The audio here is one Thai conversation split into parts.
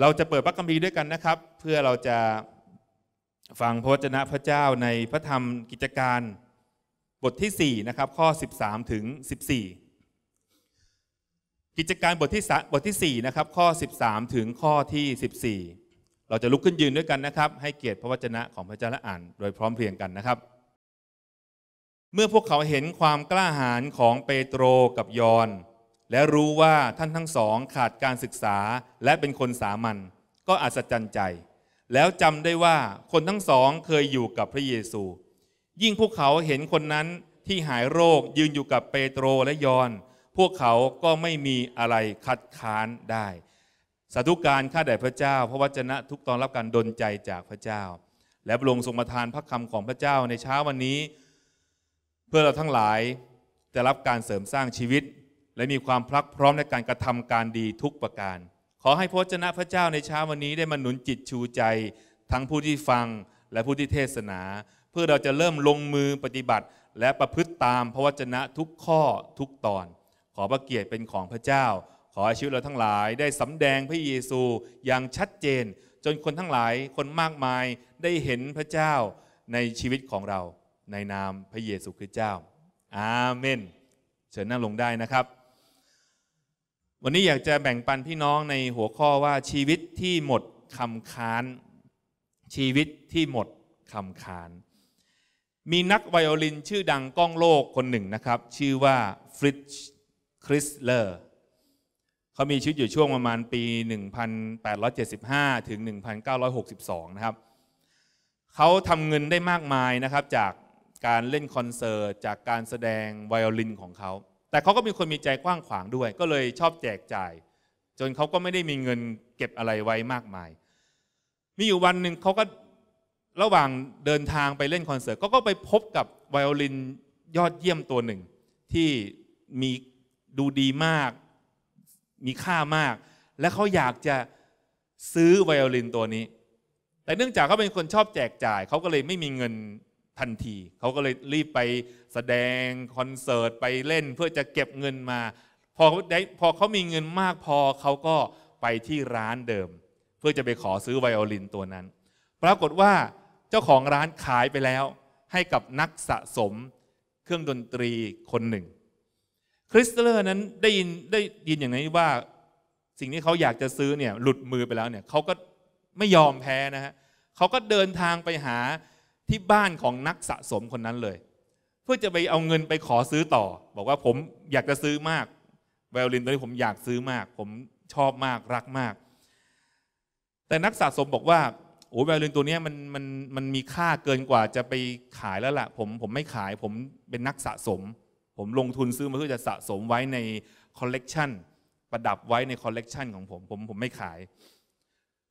เราจะเปิดพระคัมภีร์ด้วยกันนะครับ เพื่อเราจะฟังพระวจนะพระเจ้าในพระธรรมกิจการบทที่4นะครับข้อ 13ถึง14 กิจการบทที่บทที่ 4 นะครับ ข้อ 13 ถึงข้อที่ 14 เราจะลุกขึ้นยืนด้วยกันนะครับ ให้เกียรติพระวจนะของพระเจ้าและอ่าน โดยพร้อมเพรียงกันนะครับ เมื่อพวกเขาเห็นความกล้าหาญของเปโตรกับยอนและรู้ว่าท่านทั้งสองขาดการศึกษาและเป็นคนสามัญก็อัศจรรย์ใจ แล้วจำได้ว่าคนทั้งสองเคยอยู่กับพระเยซู ยิ่งพวกเขาเห็นคนนั้นที่หายโรคยืนอยู่กับเปโตรและยอน พวกเขาก็ไม่มีอะไรคัดค้านได้สาธุการข้าแต่พระเจ้า พระวจนะทุกตอนรับการดลใจจากพระเจ้า และพระองค์ทรงประทานพระคำของพระเจ้าในเช้าวันนี้ เพื่อเราทั้งหลายจะรับการเสริมสร้างชีวิตและมีความพลักพร้อมในการกระทำการดีทุกประการขอให้พระเจ้าพระเจ้าในเช้าวันนี้ได้มาหนุนจิตชูใจ ทั้งผู้ที่ฟังและผู้ที่เทศนา เพื่อเราจะเริ่มลงมือปฏิบัติ และประพฤติตามพระวจนะทุกข้อทุกตอน ขอพระเกียรติเป็นของพระเจ้า ขอให้ชีวิตเราทั้งหลายได้สำแดงพระเยซูอย่างชัดเจน จนคนทั้งหลายคนมากมายได้เห็นพระเจ้าในชีวิตของเรา ในนามพระเยซูคริสต์เจ้า อาเมนเชิญนั่งลงได้นะครับวันนี้อยากจะแบ่งปันพี่น้องในหัวข้อว่าชีวิตที่หมดคำค้าน ชีวิตที่หมดคำค้าน มีนักไวโอลินชื่อดังก้องโลกคนหนึ่งนะครับ ชื่อว่าฟริช์คริสเลอร์ เขามีชีวิตอยู่ช่วงประมาณปี 1875 ถึง 1962 นะครับ เขาทำเงินได้มากมายนะครับจากการเล่นคอนเสิร์ต จากการแสดงไวโอลินของเขาแต่เขาก็มีคนมีใจกว้างขวางด้วยก็เลยชอบแจกจ่าย จนเขาก็ไม่ได้มีเงินเก็บอะไรไว้มากมาย มีอยู่วันหนึ่งเขาก็ระหว่างเดินทางไปเล่นคอนเสิร์ตเขาก็ไปพบกับไวโอลินยอดเยี่ยมตัวหนึ่งที่มีดูดีมากมีค่ามากและเขาอยากจะซื้อไวโอลินตัวนี้แต่เนื่องจากเขาเป็นคนชอบแจกจ่ายเขาก็เลยไม่มีเงินทันทีเขาก็เลยรีบไปแสดงคอนเสิร์ตไปเล่นเพื่อจะเก็บเงินมาพอได้พอเขามีเงินมากพอเขาก็ไปที่ร้านเดิม เพื่อจะไปขอซื้อไวโอลินตัวนั้นปรากฏว่าเจ้าของร้านขายไปแล้ว ให้กับนักสะสมเครื่องดนตรีคนหนึ่งคริสเตอร์นั้นได้ยินได้ยินอย่างนี้ว่าสิ่งที่เขาอยากจะซื้อเนี่ยหลุดมือไปแล้วเนี่ยเขาก็ไม่ยอมแพ้นะฮะเขาก็เดินทางไปหาที่บ้านของนักสะสมคนนั้นเลย เพื่อจะไปเอาเงินไปขอซื้อต่อ บอกว่าผมอยากจะซื้อมากไวโอลินตัวนี้ผมอยากซื้อมาก ผมชอบมากรักมาก แต่นักสะสมบอกว่าโอ้ไวโอลินตัวนี้มันมันมันมีค่าเกินกว่าจะไปขายแล้วละ่ะผมผมไม่ขายผมเป็นนักสะสม ผมลงทุนซื้อมาเพื่อจะสะสมไว้ในคอลเลกชันประดับไว้ในคอลเลกชันของผมผมผมไม่ขาย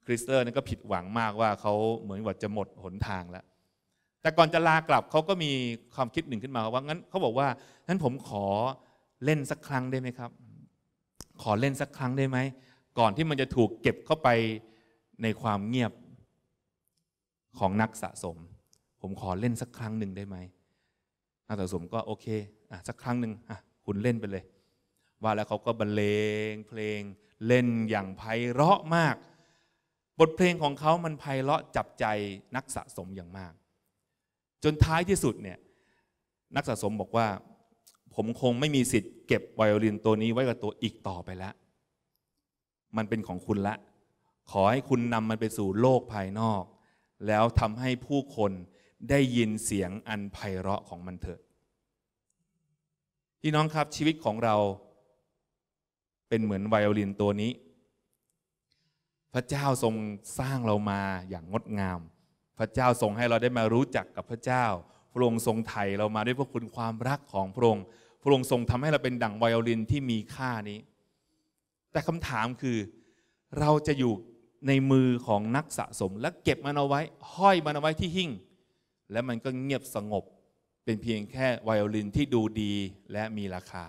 คริสเตอร์นั่นก็ผิดหวังมากว่าเขาเหมือนว่าจะหมดหนทางแล้วแต่ก่อนจะลากลับเขาก็มีความคิดหนึ่งขึ้นมาว่างั้นเขาบอกว่างั้นผมขอเล่นสักครั้งได้ไหมครับ ขอเล่นสักครั้งได้ไหมก่อนที่มันจะถูกเก็บเข้าไปในความเงียบของนักสะสม ผมขอเล่นสักครั้งหนึ่งได้ไหมนักสะสมก็โอเคอ่ะสักครั้งหนึ่งอ่ะคุณเล่นไปเลย ว่าแล้วเขาก็บรรเลงเพลง เล่นอย่างไพเราะมาก บทเพลงของเขามันไพเราะจับใจนักสะสมอย่างมากจนท้ายที่สุดเนี่ยนักสะสมบอกว่า ผมคงไม่มีสิทธิ์เก็บไวโอลินตัวนี้ไว้กับตัวอีกต่อไปแล้ว มันเป็นของคุณละ ขอให้คุณนำมันไปสู่โลกภายนอก แล้วทำให้ผู้คนได้ยินเสียงอันไพเราะของมันเถิดพี่น้องครับชีวิตของเรา เป็นเหมือนไวโอลินตัวนี้ พระเจ้าทรงสร้างเรามาอย่างงดงามพระเจ้าทรงให้เราได้มารู้จักกับพระเจ้า พระองค์ทรงไถ่เรามาด้วยพระคุณความรักของพระองค์ พระองค์ทรงทำให้เราเป็นดั่งไวโอลินที่มีค่านี้ แต่คำถามคือ เราจะอยู่ในมือของนักสะสมและเก็บมันเอาไว้ห้อยมันเอาไว้ที่หิ้งและมันก็เงียบสงบเป็นเพียงแค่ไวโอลินที่ดูดีและมีราคา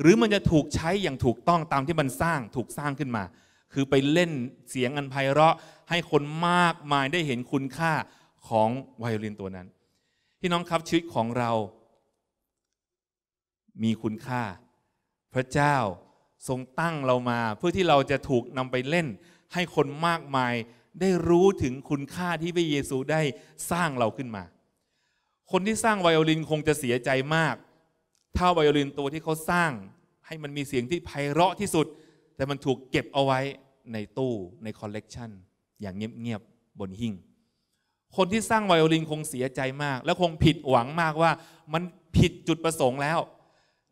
หรือมันจะถูกใช้อย่างถูกต้องตามที่มันสร้างถูกสร้างขึ้นมาคือไปเล่นเสียงอันไพเราะให้คนมากมายได้เห็นคุณค่าของไวโอลินตัวนั้นพี่น้องครับชีวิตของเรา มีคุณค่า พระเจ้าทรงตั้งเรามาเพื่อที่เราจะถูกนำไปเล่น ให้คนมากมายได้รู้ถึงคุณค่าที่พระเยซูได้สร้างเราขึ้นมา คนที่สร้างไวโอลินคงจะเสียใจมาก ถ้าไวโอลินตัวที่เขาสร้างให้มันมีเสียงที่ไพเราะที่สุดแต่มันถูกเก็บเอาไว้ในตู้ในคอลเลกชันอย่างเงียบๆบนหิ้ง คนที่สร้างไวโอลินคงเสียใจมาก และคงผิดหวังมากว่ามันผิดจุดประสงค์แล้ว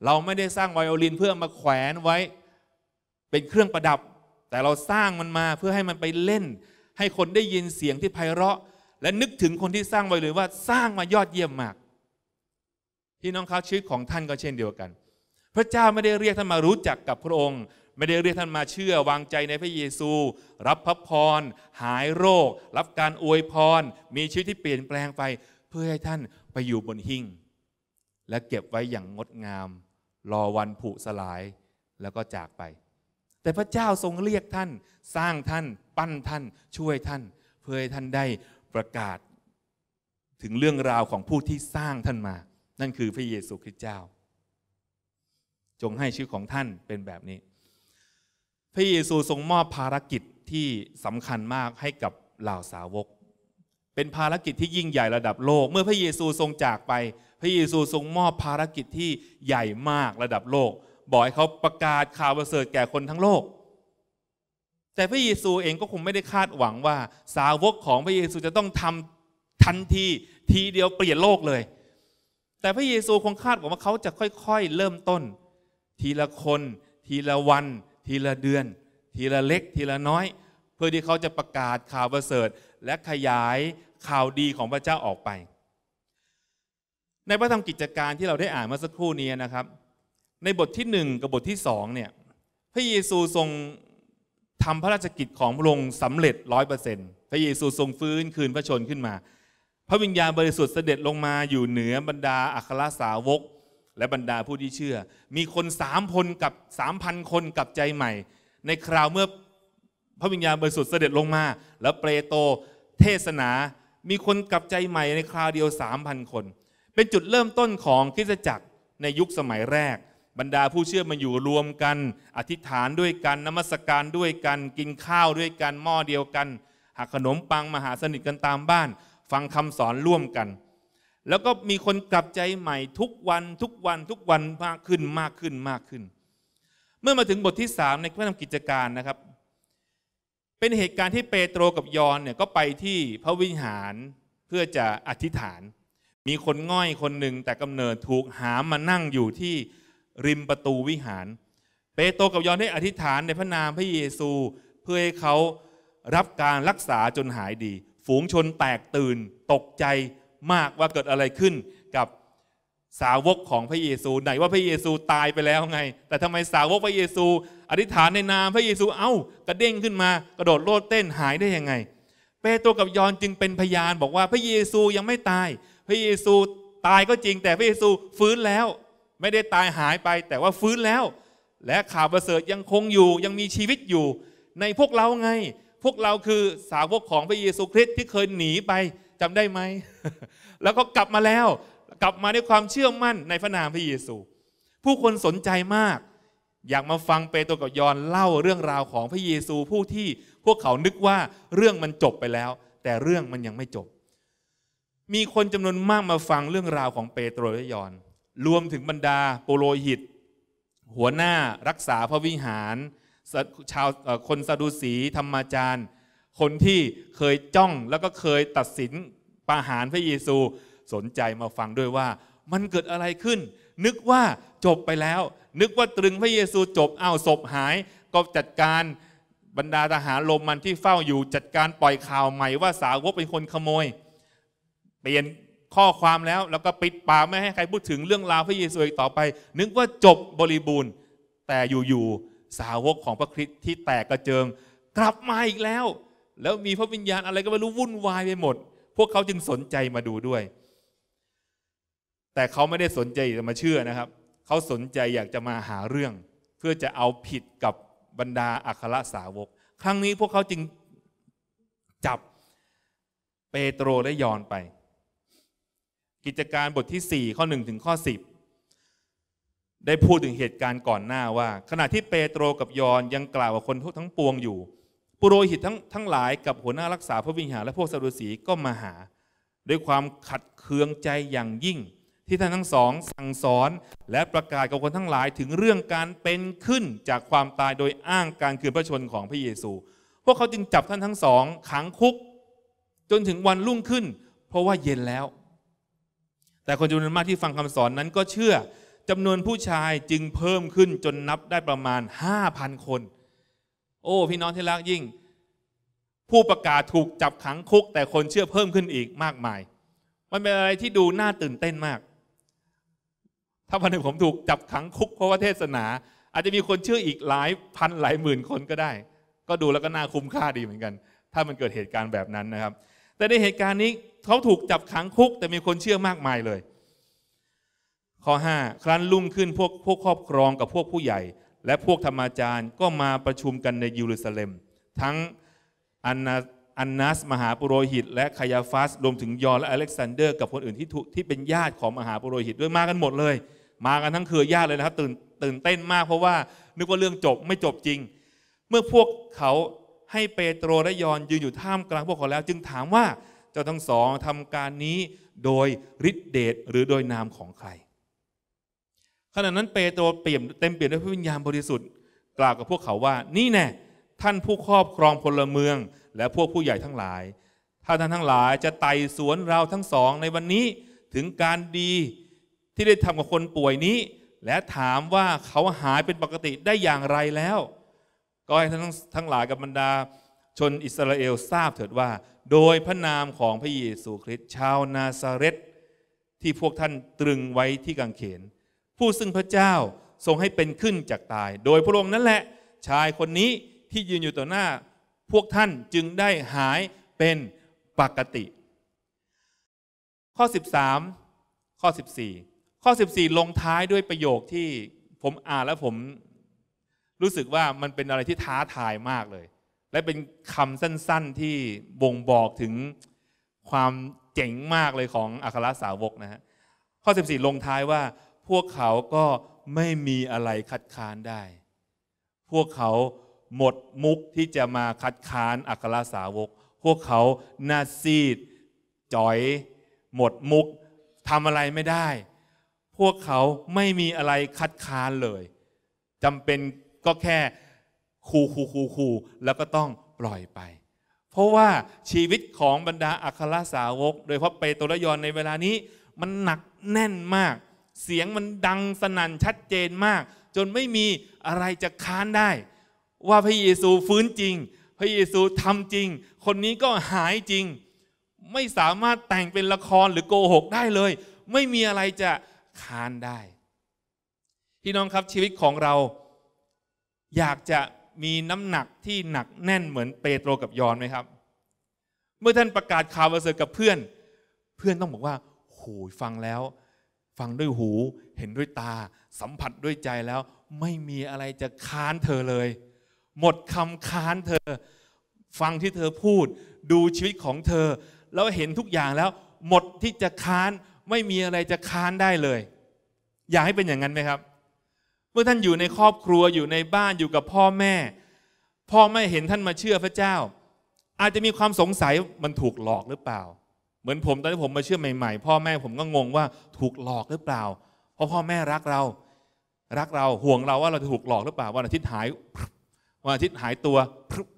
เราไม่ได้สร้างไวโอลินเพื่อมาแขวนไว้เป็นเครื่องประดับ แต่เราสร้างมันมาเพื่อให้มันไปเล่น ให้คนได้ยินเสียงที่ไพเราะ และนึกถึงคนที่สร้างไวโอลินว่าสร้างมายอดเยี่ยมมากพี่น้องครับชีวิตของท่านก็เช่นเดียวกัน พระเจ้าไม่ได้เรียกท่านมารู้จักกับพระองค์ไม่ได้เรียกท่านมาเชื่อวางใจในพระเยซู รับพระพรหายโรค รับการอวยพร มีชีวิตที่เปลี่ยนแปลงไป เพื่อให้ท่านไปอยู่บนหิ้งและเก็บไว้อย่างงดงาม รอวันผุสลาย แล้วก็จากไป แต่พระเจ้าทรงเรียกท่าน สร้างท่านปั้นท่านช่วยท่าน เพื่อให้ท่านได้ประกาศ ถึงเรื่องราวของผู้ที่สร้างท่านมา นั่นคือพระเยซูคริสต์เจ้า จงให้ชื่อของท่านเป็นแบบนี้พระเยซูทรงมอบภารกิจที่สำคัญมากให้กับเหล่าสาวก เป็นภารกิจที่ยิ่งใหญ่ระดับโลก เมื่อพระเยซูทรงจากไป พระเยซูทรงมอบภารกิจที่ใหญ่มากระดับโลก บอกให้เขาประกาศข่าวประเสริฐแก่คนทั้งโลก แต่พระเยซูเองก็คงไม่ได้คาดหวังว่าสาวกของพระเยซูจะต้องทำทันที ทีเดียวเปลี่ยนโลกเลย แต่พระเยซูคงคาดหวังว่าเขาจะค่อยๆ เริ่มต้น ทีละคน ทีละวันทีละเดือน ทีละเล็กทีละน้อย เพื่อที่เขาจะประกาศข่าวประเสริฐและขยายข่าวดีของพระเจ้าออกไป ในพระธรรมกิจการที่เราได้อ่านเมื่อสักครู่นี้นะครับ ในบทที่ 1กับบทที่2เนี่ยพระเยซูทรงทำพระราชกิจของพระองค์สำเร็จร้อยเปอร์เซ็นต์พระเยซูทรงฟื้นคืนพระชนขึ้นมา พระวิญญาณบริสุทธิ์เสด็จลงมาอยู่เหนือบรรดา อัครสาวกและบรรดาผู้ที่เชื่อ มีคนสามพนกับสามพันคนกับใจใหม่ ในคราวเมื่อพระวิญญาณบริสุทธิ์เสด็จลงมา แล้วเปโตเทศนา มีคนกับใจใหม่ในคราวเดียวสามพันคน เป็นจุดเริ่มต้นของคริสตจักรในยุคสมัยแรก บรรดาผู้เชื่อมาอยู่รวมกัน อธิษฐานด้วยกันนมัสการด้วยกันกินข้าวด้วยกันหม้อเดียวกันหักขนมปังมหาสนิทกันตามบ้าน ฟังคำสอนร่วมกันแล้วก็มีคนกลับใจใหม่ทุกวันทุกวันทุกวันมากขึ้นมากขึ้นมากขึ้น เมื่อมาถึงบทที่สามในพระธรรมกิจการนะครับ เป็นเหตุการณ์ที่เปโตรกับยอนเนี่ยก็ไปที่พระวิหารเพื่อจะอธิษฐาน มีคนง่อยคนหนึ่งแต่กำเนิดถูกหามานั่งอยู่ที่ริมประตูวิหาร เปโตรกับยอนได้อธิษฐานในพระนามพระเยซู เพื่อให้เขารับการรักษาจนหายดี ฝูงชนแตกตื่น ตกใจมากว่าเกิดอะไรขึ้นกับสาวกของพระเยซูไหนว่าพระเยซูตายไปแล้วไง แต่ทำไมสาวกพระเยซูอธิษฐานในนามพระเยซูเอา้า กระเด้งขึ้นมา กระโดดโลดเต้นหายได้ยังไงเปโตรกับยอนจึงเป็นพยาน บอกว่าพระเยซูยังไม่ตาย พระเยซูตายก็จริง แต่พระเยซูฟื้นแล้วไม่ได้ตายหายไป แต่ว่าฟื้นแล้ว และข่าวประเสริฐยังคงอยู่ยังมีชีวิตอยู่ ในพวกเราไง พวกเราคือสาวกของพระเยซูคริสต์ที่เคยหนีไปจำได้ไหม แล้วก็กลับมาแล้ว กลับมาด้วยความเชื่อมั่นในพระนามพระเยซู ผู้คนสนใจมาก อยากมาฟังเปโตรกับยอนเล่าเรื่องราวของพระเยซูผู้ที่พวกเขานึกว่าเรื่องมันจบไปแล้ว แต่เรื่องมันยังไม่จบ มีคนจำนวนมากมาฟังเรื่องราวของเปโตรและยอน รวมถึงบรรดาโปโลหิต หัวหน้ารักษาพระวิหาร ชาวคนซาดูสีธรรมาจารย์คนที่เคยจ้องแล้วก็เคยตัดสินประหารพระเยซูสนใจมาฟังด้วยว่ามันเกิดอะไรขึ้น นึกว่าจบไปแล้ว นึกว่าตรึงพระเยซูจบเอ้าศพหาย ก็จัดการบรรดาทหารโรมันที่เฝ้าอยู่จัดการปล่อยข่าวใหม่ว่าสาวกเป็นคนขโมย เปลี่ยนข้อความแล้วแล้วก็ปิดปากไม่ให้ใครพูดถึงเรื่องราวพระเยซูอีกต่อไป นึกว่าจบบริบูรณ์ แต่อยู่ๆสาวกของพระคริสต์ที่แตกกระเจิง กลับมาอีกแล้วแล้วมีพระวิญญาณอะไรก็ไม่รู้วุ่นวายไปหมด พวกเขาจึงสนใจมาดูด้วย แต่เขาไม่ได้สนใจจะมาเชื่อนะครับ เขาสนใจอยากจะมาหาเรื่อง เพื่อจะเอาผิดกับบรรดาอัครสาวก ครั้งนี้พวกเขาจึงจับเปโตรและยอนไป กิจการบทที่4ข้อ1ถึงข้อ10 ได้พูดถึงเหตุการณ์ก่อนหน้าว่า ขณะที่เปโตรกับยอนยังกล่าวกับคนทั้งปวงอยู่ปุโรหิตทั้งทั้งหลายกับหัวหน้ารักษาพระวิหารและพวกสาดุสีก็มาหา ด้วยความขัดเคืองใจอย่างยิ่ง ที่ท่านทั้งสองสั่งสอนและประกาศกับคนทั้งหลายถึงเรื่องการเป็นขึ้น จากความตายโดยอ้างการคืนพระชนของพระเยซูพวกเขาจึงจับท่านทั้งสองขังคุก จนถึงวันรุ่งขึ้นเพราะว่าเย็นแล้ว แต่คนจำนวนมากที่ฟังคำสอนนั้นก็เชื่อจำนวนผู้ชายจึงเพิ่มขึ้นจนนับได้ประมาณ 5,000 คนโอ้พี่น้องที่รักยิ่ง ผู้ประกาศถูกจับขังคุก แต่คนเชื่อเพิ่มขึ้นอีกมากมาย มันเป็นอะไรที่ดูน่าตื่นเต้นมาก ถ้าวันหนึ่งผมถูกจับขังคุก เพราะว่าเทศนา อาจจะมีคนเชื่ออีกหลายพันหลายหมื่นคนก็ได้ ก็ดูแล้วก็น่าคุ้มค่าดีเหมือนกัน ถ้ามันเกิดเหตุการณ์แบบนั้นนะครับ แต่ในเหตุการณ์นี้เขาถูกจับขังคุก แต่มีคนเชื่อมากมายเลย ข้อ5ครั้นลุ่งขึ้นพวกพวกครอบครองกับพวกผู้ใหญ่และพวกธรรมาจารย์ก็มาประชุมกันในเยรูซาเล็ม ทั้งอันนาัส มหาปุโรหิต และคายาฟัสรวมถึงยอนและอเล็กซานเดอร์กับคนอื่นที่ที่เป็นญาติของมหาปุโรหิตด้วยมากันหมดเลย มากันทั้งคือญาติเลยนะครับตื่นตื่นเต้นมากเพราะว่านึกว่าเรื่องจบ ไม่จบจริง เมื่อพวกเขาให้เปโตรและยอนยืนอยู่ท่ามกลางพวกเขาแล้วจึงถามว่าเจ้าทั้งสองทำการนี้โดยฤทธิเดชหรือโดยนามของใครขณะนั้นเปโตรเปี่ยมเต็มเปี่ยมด้วยพระวิญญาณบริสุทธิ์กล่าวกับพวกเขาว่านี่แน่ท่านผู้ครอบครองพลเมือง และพวกผู้ใหญ่ทั้งหลาย ถ้าท่านทั้งหลายจะไต่สวนเราทั้งสองในวันนี้ถึงการดีที่ได้ทำกับคนป่วยนี้ และถามว่าเขาหายเป็นปกติได้อย่างไรแล้ว ก็ให้ท่านทั้งหลายกับบรรดาชนอิสราเอลทราบเถิดว่าโดยพระนามของพระเยซูคริสต์ชาวนาซาเรตที่พวกท่านตรึงไว้ที่กางเขนผู้ซึ่งพระเจ้าทรงให้เป็นขึ้นจากตาย โดยพระองค์นั่นแหละชายคนนี้ที่ยืนอยู่ต่อหน้าพวกท่านจึงได้หายเป็นปกติ ข้อ 13 ข้อ 14 ข้อ 14 ลงท้ายด้วยประโยคที่ผมอ่านแล้วผม รู้สึกว่ามันเป็นอะไรที่ท้าทายมากเลย และเป็นคำสั้น ๆที่บ่งบอกถึงความเจ๋งมากเลยของอัครสาวกนะฮะข้อ 14 ลงท้ายว่าพวกเขาก็ไม่มีอะไรคัดค้านได้ พวกเขาหมดมุกที่จะมาคัดค้านอัครสาวก พวกเขาหน้าซีดจ่อย หมดมุกทำอะไรไม่ได้ พวกเขาไม่มีอะไรคัดค้านเลยจำเป็นก็แค่คูคูคูคูแล้วก็ต้องปล่อยไป เพราะว่าชีวิตของบรรดาอัครสาวก โดยเฉพาะเปโตรลยอนในเวลานี้มันหนักแน่นมากเสียงมันดังสนั่นชัดเจนมาก จนไม่มีอะไรจะค้านได้ ว่าพระเยซูฟื้นจริง พระเยซูทำจริง คนนี้ก็หายจริง ไม่สามารถแต่งเป็นละครหรือโกหกได้เลย ไม่มีอะไรจะค้านได้พี่น้องครับชีวิตของเรา อยากจะมีน้ำหนักที่หนักแน่นเหมือนเปโตรกับยอนไหมครับ เมื่อท่านประกาศข่าวประเสริฐกับเพื่อนเพื่อนต้องบอกว่าโหยฟังแล้วฟังด้วยหูเห็นด้วยตา สัมผัสด้วยใจแล้วไม่มีอะไรจะค้านเธอเลย หมดคำค้านเธอ ฟังที่เธอพูด ดูชีวิตของเธอ แล้วเห็นทุกอย่างแล้ว หมดที่จะค้านไม่มีอะไรจะค้านได้เลย อยากให้เป็นอย่างนั้นไหมครับ เมื่อท่านอยู่ในครอบครัวอยู่ในบ้านอยู่กับพ่อแม่ พ่อแม่เห็นท่านมาเชื่อพระเจ้า อาจจะมีความสงสัยมันถูกหลอกหรือเปล่าเหมือนผม ตอนที่ผมมาเชื่อใหม่ๆ พ่อแม่ผมก็งงว่าถูกหลอกหรือเปล่า เพราะพ่อแม่รักเรา รักเราห่วงเราว่าเราจะถูกหลอกหรือเปล่าวันอาทิตย์หายวันอาทิตย์หายตัว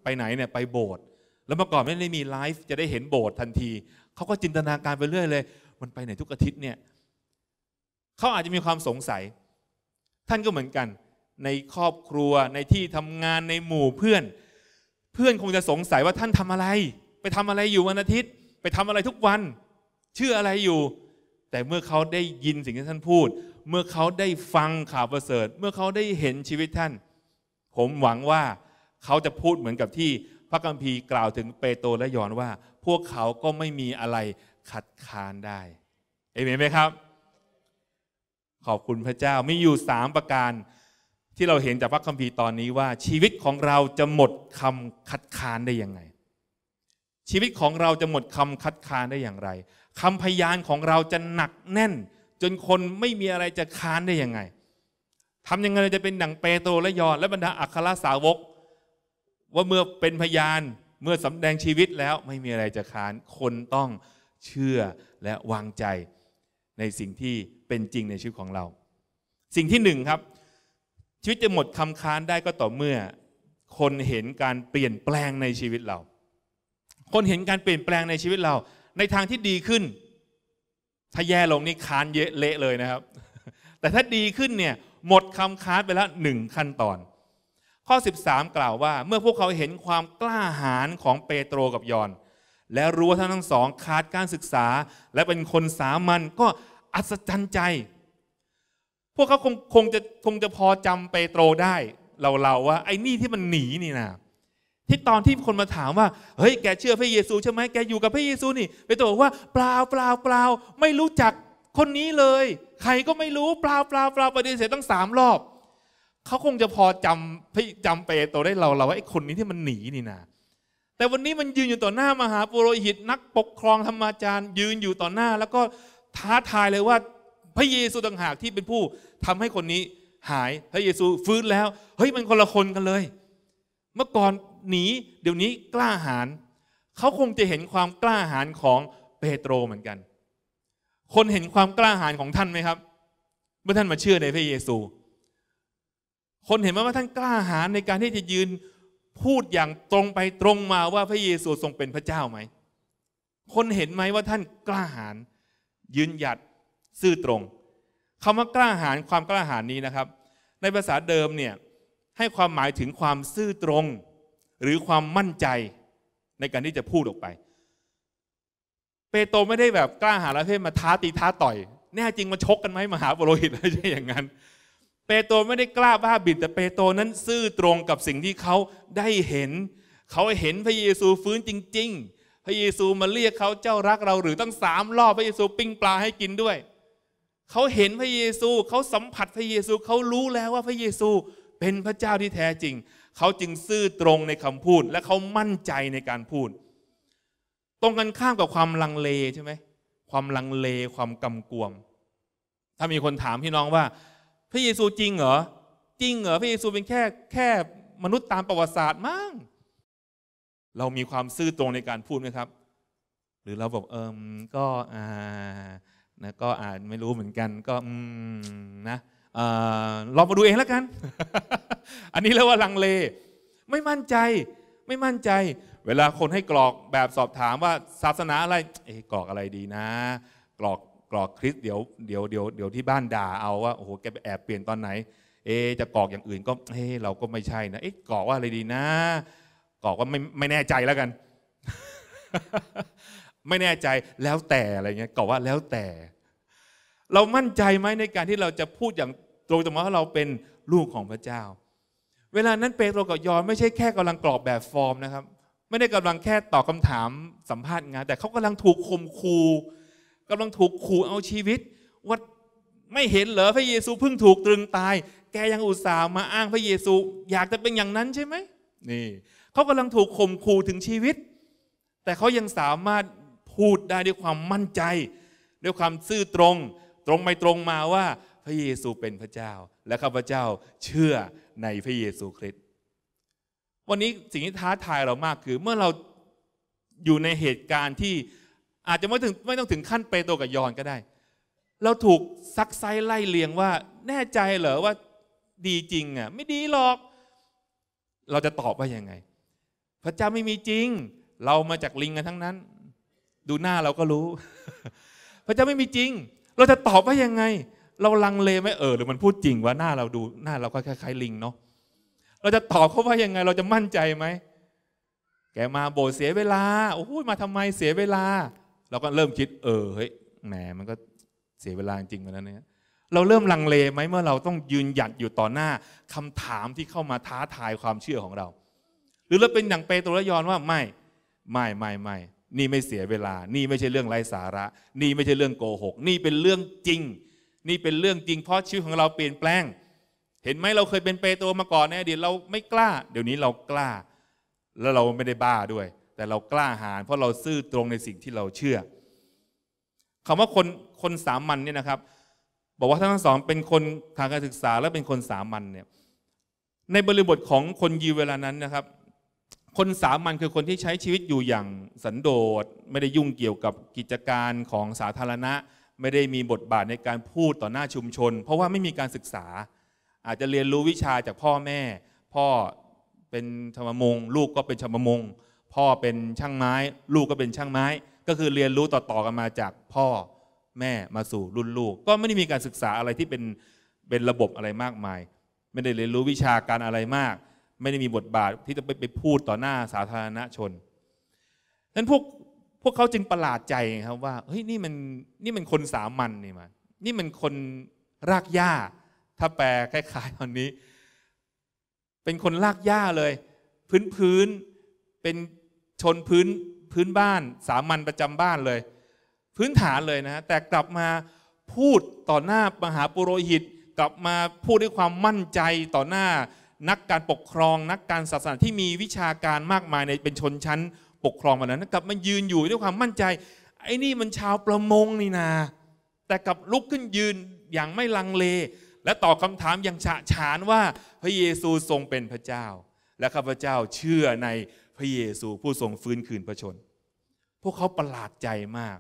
ไปไหนเนี่ยไปโบสถ์แล้วเมื่อก่อนไม่ได้มีไลฟ์จะได้เห็นโบสถ์ทันที เขาก็จินตนาการไปเรื่อยเลย มันไปไหนทุกอาทิตย์เนี่ย เขาอาจจะมีความสงสัย ท่านก็เหมือนกัน ในครอบครัวในที่ทำงานในหมู่เพื่อน เพื่อนคงจะสงสัยว่าท่านทำอะไร ไปทำอะไรอยู่วันอาทิตย์ไปทำอะไรทุกวันเชื่ออะไรอยู่ แต่เมื่อเขาได้ยินสิ่งที่ท่านพูด เมื่อเขาได้ฟังข่าวประเสริฐ เมื่อเขาได้เห็นชีวิตท่าน ผมหวังว่าเขาจะพูดเหมือนกับที่พระกัมพีกล่าวถึงเปโตรและยอนว่า พวกเขาก็ไม่มีอะไรขัดขานได้เอเมนไหมครับ ขอบคุณพระเจ้ามีอยู่สามประการ ที่เราเห็นจากพระคัมภีร์ตอนนี้ว่าชีวิตของเราจะหมดคำขคัดค้านได้ยังไงชีวิตของเราจะหมดคำคัดค้านได้อย่างไรคำพยานของเราจะหนักแน่น จนคนไม่มีอะไรจะค้านได้ยังไงทำยังไงจะเป็นดั่งเปโตรและยอนและบรรดาอัครสาวกว่าเมื่อเป็นพยานเมื่อสำแดงชีวิตแล้วไม่มีอะไรจะค้าน คนต้องเชื่อและวางใจในสิ่งที่เป็นจริงในชีวิตของเรา สิ่งที่หนึ่งครับ ชีวิตจะหมดคำค้านได้ก็ต่อเมื่อคนเห็นการเปลี่ยนแปลงในชีวิตเราคนเห็นการเปลี่ยนแปลงในชีวิตเราในทางที่ดีขึ้นถ้าแย่ลงนี่คานเยะเละเลยนะครับ แต่ถ้าดีขึ้นเนี่ย หมดคำค้านไปแล้วหนึ่งขั้นตอน ข้อ 13 กล่าวว่าเมื่อพวกเขาเห็นความกล้าหาญของเปโตรกับยอน และรู้ว่าทั้งทั้งสองขาดการศึกษา และเป็นคนสามัญก็อัศจรรย์ใจ พวกเขาคงคงจะคงจะพอจำเปโตรได้เราเราว่า ไอ้นี่ที่มันหนีนี่นะที่ตอนที่คนมาถามว่า เฮ้ย แกเชื่อพระเยซูใช่ไหมแกอยู่กับพระเยซูนี่ ไปตตวบอกว่าเปล่าเปล่าเปล่าไม่รู้จักคนนี้เลย ใครก็ไม่รู้เปล่าเปล่าเปล่าปฏิเสธตั้งสามรอบ เขาคงจะพอจำพี่จำเปโตได้เราเราว่าไอ้คนนี้ที่มันหนีนี่นะ แต่วันนี้มันยืนอยู่ต่อหน้ามหาปุโรหิตนักปกครองธรรมาจารย์ยืนอยู่ต่อหน้า แล้วก็ท้าทายเลยว่าพระเยซูต่างหากที่เป็นผู้ทำให้คนนี้หายพระเยซูฟื้นแล้ว เฮ้ย มันคนละคนกันเลย เมื่อก่อนหนีเดี๋ยวนี้กล้าหาญเขาคงจะเห็นความกล้าหาญของเปโตรเหมือนกัน คนเห็นความกล้าหาญของท่านไหมครับ เมื่อท่านมาเชื่อในพระเยซู คนเห็นไหมว่าท่านกล้าหาญในการที่จะยืนพูดอย่างตรงไปตรงมาว่าพระเยซูทรงเป็นพระเจ้าไหมคนเห็นไหมว่าท่านกล้าหาญยืนหยัดซื่อตรงคำว่ากล้าหาญความกล้าหาญนี้นะครับ ในภาษาเดิมเนี่ยให้ความหมายถึงความซื่อตรงหรือความมั่นใจในการที่จะพูดออกไป เปโตไม่ได้แบบกล้าหาละเพศมาท้าตีท้าต่อย แน่จริงมาชกกันไหมมหาบุโรหิตไม่ใช่อย่างนั้น เปโตไม่ได้กล้าบ้าบิดแต่เปโตนั้นซื่อตรงกับสิ่งที่เขาได้เห็นเขาเห็นพระเยซูฟื้นจริง ๆ พระเยซูมาเรียกเขาเจ้ารักเรา หรือตั้งสามรอบพระเยซูปิ้งปลาให้กินด้วยเขาเห็นพระเยซูเขาสัมผัสพระเยซูเขารู้แล้วว่าพระเยซูเป็นพระเจ้าที่แท้จริงเขาจึงซื่อตรงในคำพูด และเขามั่นใจในการพูด ตรงกันข้ามกับความลังเลใช่ไหมความลังเลความกำกวมถ้ามีคนถามพี่น้องว่า พระเยซูจริงเหรอ จริงเหรอพระเยซูเป็นแค่แค่มนุษย์ตามประวัติศาสตร์มั้งเรามีความซื่อตรงในการพูดไหมครับ หรือเราบอกเออมก็อ่านะก็อ่านไม่รู้เหมือนกัน ก็อืมนะเรามาดูเองแล้วกัน อันนี้เรียกว่าลังเล ไม่มั่นใจ ไม่มั่นใจ เวลาคนให้กรอกแบบสอบถามว่าศาสนาอะไร เอ้กรอกอะไรดีนะ กรอกกรอกคริสเดี๋ยวเดี๋ยวเดี๋ยวเดี๋ยว ที่บ้านด่าเอาว่าโอ้โหแกไปแอบเปลี่ยนตอนไหน เอ จะกรอกอย่างอื่นก็เฮ้เราก็ไม่ใช่นะเอ๊กรอกว่าอะไรดีนะกรอกว่าไม่ไม่แน่ใจแล้วกัน ไม่แน่ใจแล้วแต่อะไรเงี้ยกรอกว่าแล้วแต่เรามั่นใจไหมในการที่เราจะพูดอย่างตรงตรงว่าเราเป็นลูกของพระเจ้า เวลานั้นเปโตรกับยอนไม่ใช่แค่กำลังกรอกแบบฟอร์มนะครับ ไม่ได้กำลังแค่ตอบคาถามสัมภาษณ์งานแต่เขากำลังถูกข่มขู่กำลังถูกขู่เอาชีวิต ว่าไม่เห็นเหรอพระเยซูเพิ่งถูกตรึงตาย แกยังอุตส่าห์มาอ้างพระเยซู อยากจะเป็นอย่างนั้นใช่ไหมนี่เขากำลังถูกข่มขู่ถึงชีวิต แต่เขายังสามารถพูดได้ด้วยความมั่นใจด้วยความซื่อตรงตรงไปตรงมาว่าพระเยซูเป็นพระเจ้า และข้าพเจ้าเชื่อในพระเยซูคริสต์วันนี้สิ่งที่ท้าทายเรามากคือเมื่อเราอยู่ในเหตุการณ์ที่อาจจะไม่ถึงไม่ต้องถึงขั้นเปโตรกับยอนก็ได้ เราถูกซักไซไล่เลียงว่าแน่ใจเหรอว่าดีจริงอ่ะไม่ดีหรอก เราจะตอบว่ายังไง พระเจ้าไม่มีจริง เรามาจากลิงกันทั้งนั้น ดูหน้าเราก็รู้ พระเจ้าไม่มีจริงเราจะตอบว่ายังไง เราลังเลไหมเออหรือมันพูดจริงว่าหน้าเราดูหน้าเราก็คล้ายๆลิงเนาะเราจะตอบเขาว่ายังไงเราจะมั่นใจไหม แกมาโบสเสียเวลาโอ้ยมาทำไมเสียเวลา เราก็เริ่มคิดเออเฮ้ยแหมมันก็เสียเวลาจริงเหมือนนั้นเนี่ยเราเริ่มลังเลไหมเมื่อเราต้องยืนหยัดอยู่ต่อหน้า คำถามที่เข้ามาท้าทายความเชื่อของเรา หรือเราเป็นอย่างเปโตรและยอนว่าไม่ไม่ไม่ไม่นี่ไม่เสียเวลา นี่ไม่ใช่เรื่องไร้สาระ นี่ไม่ใช่เรื่องโกหก นี่เป็นเรื่องจริง นี่เป็นเรื่องจริง เพราะชีวิตของเราเปลี่ยนแปลง เห็นไหมเราเคยเป็นเปโตวมาก่อนในอดีตเราไม่กล้า เดี๋ยวนี้เรากล้าแล้วเราไม่ได้บ้าด้วย แต่เรากล้าหาญเพราะเราซื่อตรงในสิ่งที่เราเชื่อ คำว่าคนคนสามัญเนี่ยนะครับ บอกว่าทั้งสอง เป็นคนทางการศึกษาและเป็นคนสามัญเนี่ยในบริบทของคนยิวเวลานั้นนะครับคนสามัญคือคนที่ใช้ชีวิตอยู่อย่างสันโดษ ไม่ได้ยุ่งเกี่ยวกับกิจการของสาธารณะ ไม่ได้มีบทบาทในการพูดต่อหน้าชุมชน เพราะว่าไม่มีการศึกษา อาจจะเรียนรู้วิชาจากพ่อแม่ พ่อเป็นชาวมง ลูกก็เป็นชาวมง พ่อเป็นช่างไม้ ลูกก็เป็นช่างไม้ ก็คือเรียนรู้ต่อ ๆ กันมาจากพ่อแม่มาสู่รุ่นลูก ก็ไม่ได้มีการศึกษาอะไรที่เป็นเป็นระบบอะไรมากมายไม่ได้เรียนรู้วิชาการอะไรมากไม่ได้มีบทบาทที่จะไปไปพูดต่อหน้าสาธารณชนนั้นพวกพวกเขาจึงประหลาดใจครับว่าเฮ้ยนี่มันนี่มันคนสามัญนี่มานี่มันคนรากหญ้า ถ้าแปลคล้ายๆตอนนี้ เป็นคนรากหญ้าเลย พื้นพื้นเป็นชนพื้นพื้นบ้าน สามัญประจำบ้านเลย พื้นฐานเลยนะ แต่กลับมาพูดต่อหน้ามหาปุโรหิต กลับมาพูดด้วยความมั่นใจต่อหน้านักการปกครองนักการศาสนาที่มีวิชาการมากมายในเป็นชนชั้นปกครองมานั้นกลับมันยืนอยู่ด้วยความมั่นใจ ไอ้นี่มันชาวประมงนี่นา แต่กลับลุกขึ้นยืนอย่างไม่ลังเล และตอบคาถามอย่างฉะฉานว่าพระเยซูทรงเป็นพระเจ้า และข้าพเจ้าเชื่อในพระเยซูผู้ทรงฟื้นคืนพระชน พวกเขาประหลาดใจมาก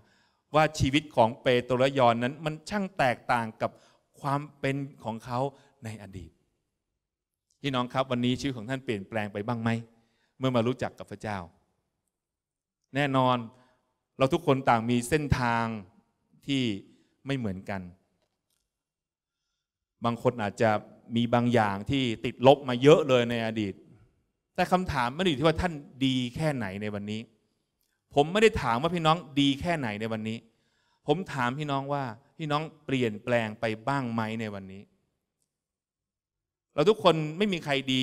ว่าชีวิตของเปโตรยอนนั้นมันช่างแตกต่างกับความเป็นของเขาในอดีตพี่น้องครับวันนี้ชีวิตของท่านเปลี่ยนแปลงไปบ้างไหมเมื่อมารู้จักกับพระเจ้า แน่นอนเราทุกคนต่างมีเส้นทางที่ไม่เหมือนกัน บางคนอาจจะมีบางอย่างที่ติดลบมาเยอะเลยในอดีต แต่คำถามไม่ได้อยู่ที่ว่าท่านดีแค่ไหนในวันนี้ ผมไม่ได้ถามว่าพี่น้องดีแค่ไหนในวันนี้ ผมถามพี่น้องว่าพี่น้องเปลี่ยนแปลงไปบ้างไหมในวันนี้เราทุกคนไม่มีใครดี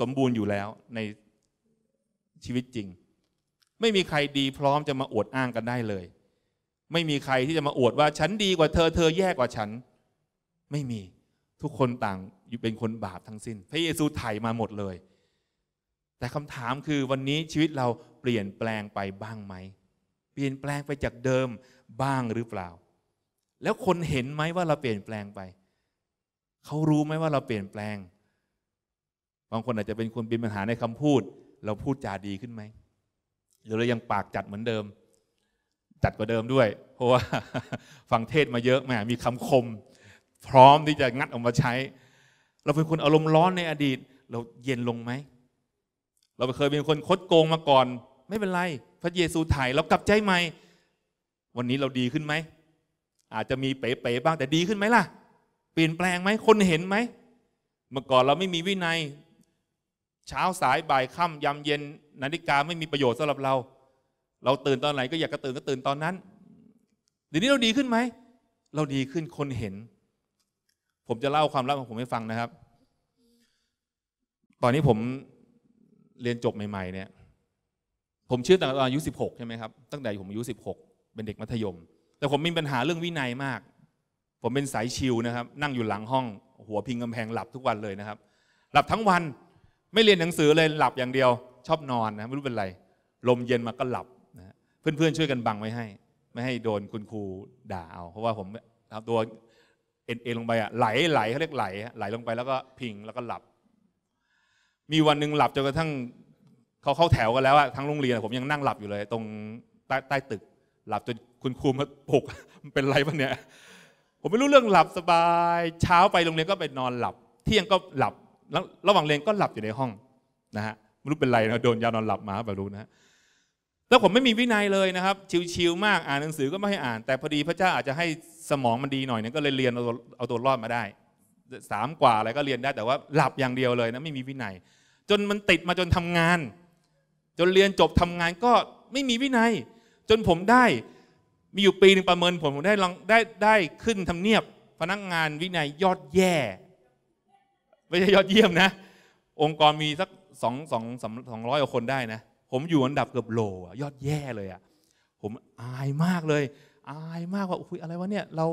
สมบูรณ์อยู่แล้วในชีวิตจริง ไม่มีใครดีพร้อมจะมาอวดอ้างกันได้เลย ไม่มีใครที่จะมาอวด ว่าฉันดีกว่าเธอเธอแย่กว่าฉัน ไม่มีทุกคนต่างอยู่เป็นคนบาปทั้งสิ้น พระเยซูไถ่มาหมดเลย แต่คำถามคือวันนี้ชีวิตเราเปลี่ยนแปลงไปบ้างไหมเปลี่ยนแปลงไปจากเดิมบ้างหรือเปล่า แล้วคนเห็นไหมว่าเราเปลี่ยนแปลงไปเขารู้ไหมว่าเราเปลี่ยนแปลง บางคนอาจจะเป็นคนเป็นปัญหาในคำพูด เราพูดจาดีขึ้นไหมหรือเรายังปากจัดเหมือนเดิม จัดกว่าเดิมด้วย เพราะว่าฟังเทศมาเยอะแหมมีคำคม พร้อมที่จะงัดออกมาใช้ เราเป็นคนอารมณ์ร้อนในอดีต เราเย็นลงไหม เราเคยเป็นคนคดโกงมาก่อน ไม่เป็นไร พระเยซูถ่าย เรากลับใจใหม่วันนี้เราดีขึ้นไหม อาจจะมีเป๋ๆ บ้างแต่ดีขึ้นไหมล่ะปลี่ยนแปลงไหมคนเห็นไหมเมื่อก่อนเราไม่มีวินัย เช้าสาย บ่าย ค่ำยามเย็น นาฬิกาไม่มีประโยชน์สำหรับเรา เราตื่นตอนไหนก็อยากกระตื่นก็ตื่นตอนนั้นเดี๋ยวนี้เราดีขึ้นไหมเราดีขึ้นคนเห็น ผมจะเล่าความลับของผม ให้ฟังนะครับ ตอนนี้ผมเรียนจบใหม่ ๆ เนี่ยผมเชื่อตั้งแต่อายุสิบหกใช่ไหมครับตั้งแต่ผมอายุสิบหกเป็นเด็กมัธยม แต่ผมมีปัญหาเรื่องวินัยมากผมเป็นสายชิลนะครับ นั่งอยู่หลังห้อง หัวพิงกำแพงหลับทุกวันเลยนะครับ หลับทั้งวันไม่เรียนหนังสือเลยหลับอย่างเดียว ชอบนอนนะไม่รู้เป็นไร ลมเย็นมาก็หลับนะเพื่อนๆช่วยกันบังไว้ให้ ไม่ให้โดนคุณครู ด่าเอา เพราะว่าผมทำตัว เอ็นเอลงไปอะไหลไหลเขาเรียกไหลไหลลงไปแล้วก็พิงแล้วก็หลับ มีวันหนึ่งหลับจนกระทั่งเขาเข้าแถวกันแล้วอะทั้งโรงเรียนผมยังนั่งหลับอยู่เลย ตรงใต้ใต้ตึก หลับจนคุณครูมาปลุกเป็นไรปะเนี่ยผมไม่รู้เรื่องหลับสบาย เช้าไปโรงเรียนก็ไปนอนหลับ เที่ยงก็หลับแล้วระหว่างเรียนก็หลับอยู่ในห้องนะฮะไม่รู้เป็นไรนะโดนยานอนหลับมาแบบรู้นะ แล้วผมไม่มีวินัยเลยนะครับ ชิวๆมากอ่านหนังสือก็ไม่ให้อ่าน แต่พอดีพระเจ้าอาจจะให้สมองมันดีหน่อยนึงก็เลยเรียนเอาเอาตัวรอดมาได้สามกว่าอะไรก็เรียนได้ แต่ว่าหลับอย่างเดียวเลยนะไม่มีวินัย จนมันติดมาจนทำงาน จนเรียนจบทำงานก็ไม่มีวินัย จนผมได้มีอยู่ปีหนึ่งประเมินผลผมได้ลองได้ได้ขึ้นทำเนียบพนักงานวินัย ยอดแย่ไม่ใช่ยอดเยี่ยมนะ องค์กรมีสักสองสองสองสองร้อยคนได้นะ ผมอยู่อันดับเกือบโลยอดแย่เลยอะ่ะ ผมอายมากเลย อายมากว่า อุ้ยอะไรวะเนี่ยเรา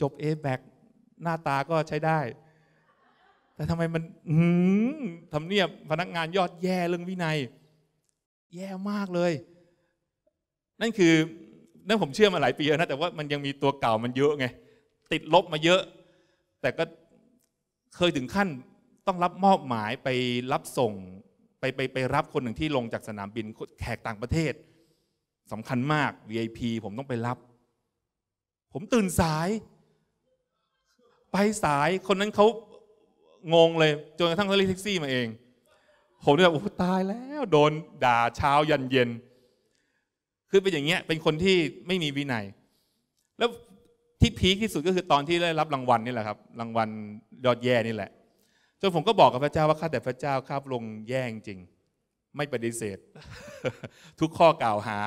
จบเอแบกหน้าตาก็ใช้ได้ แต่ทำไมมันทำเนียบพนักงานยอดแย่เรื่องวินัย แย่มากเลย นั่นคือนั่นผมเชื่อมาหลายปีแล้วนะแต่ว่ามันยังมีตัวเก่ามันเยอะไง ติดลบมาเยอะ แต่ก็เคยถึงขั้นต้องรับมอบหมายไปรับส่ง ไปไปไปรับคนหนึ่งที่ลงจากสนามบินแขกต่างประเทศสำคัญมาก VIP ผมต้องไปรับ ผมตื่นสาย ไปสายคนนั้นเขางงเลย จนกระทั่งเขาเรียกแท็กซี่มาเองผมเนี่ยโอ้ตายแล้ว โดนด่าเช้ายันเย็นคือเป็นอย่างเงี้ยเป็นคนที่ไม่มีวินัย แล้วที่พีคที่สุดก็คือตอนที่ได้รับรางวัลนี่แหละครับรางวัลยอดแย่นี่แหละจนผมก็บอกกับพระเจ้าว่าข้าแต่พระเจ้าข้าพลงแย่งจริง ไม่ปฏิเสธ ทุกข้อกล่าวหา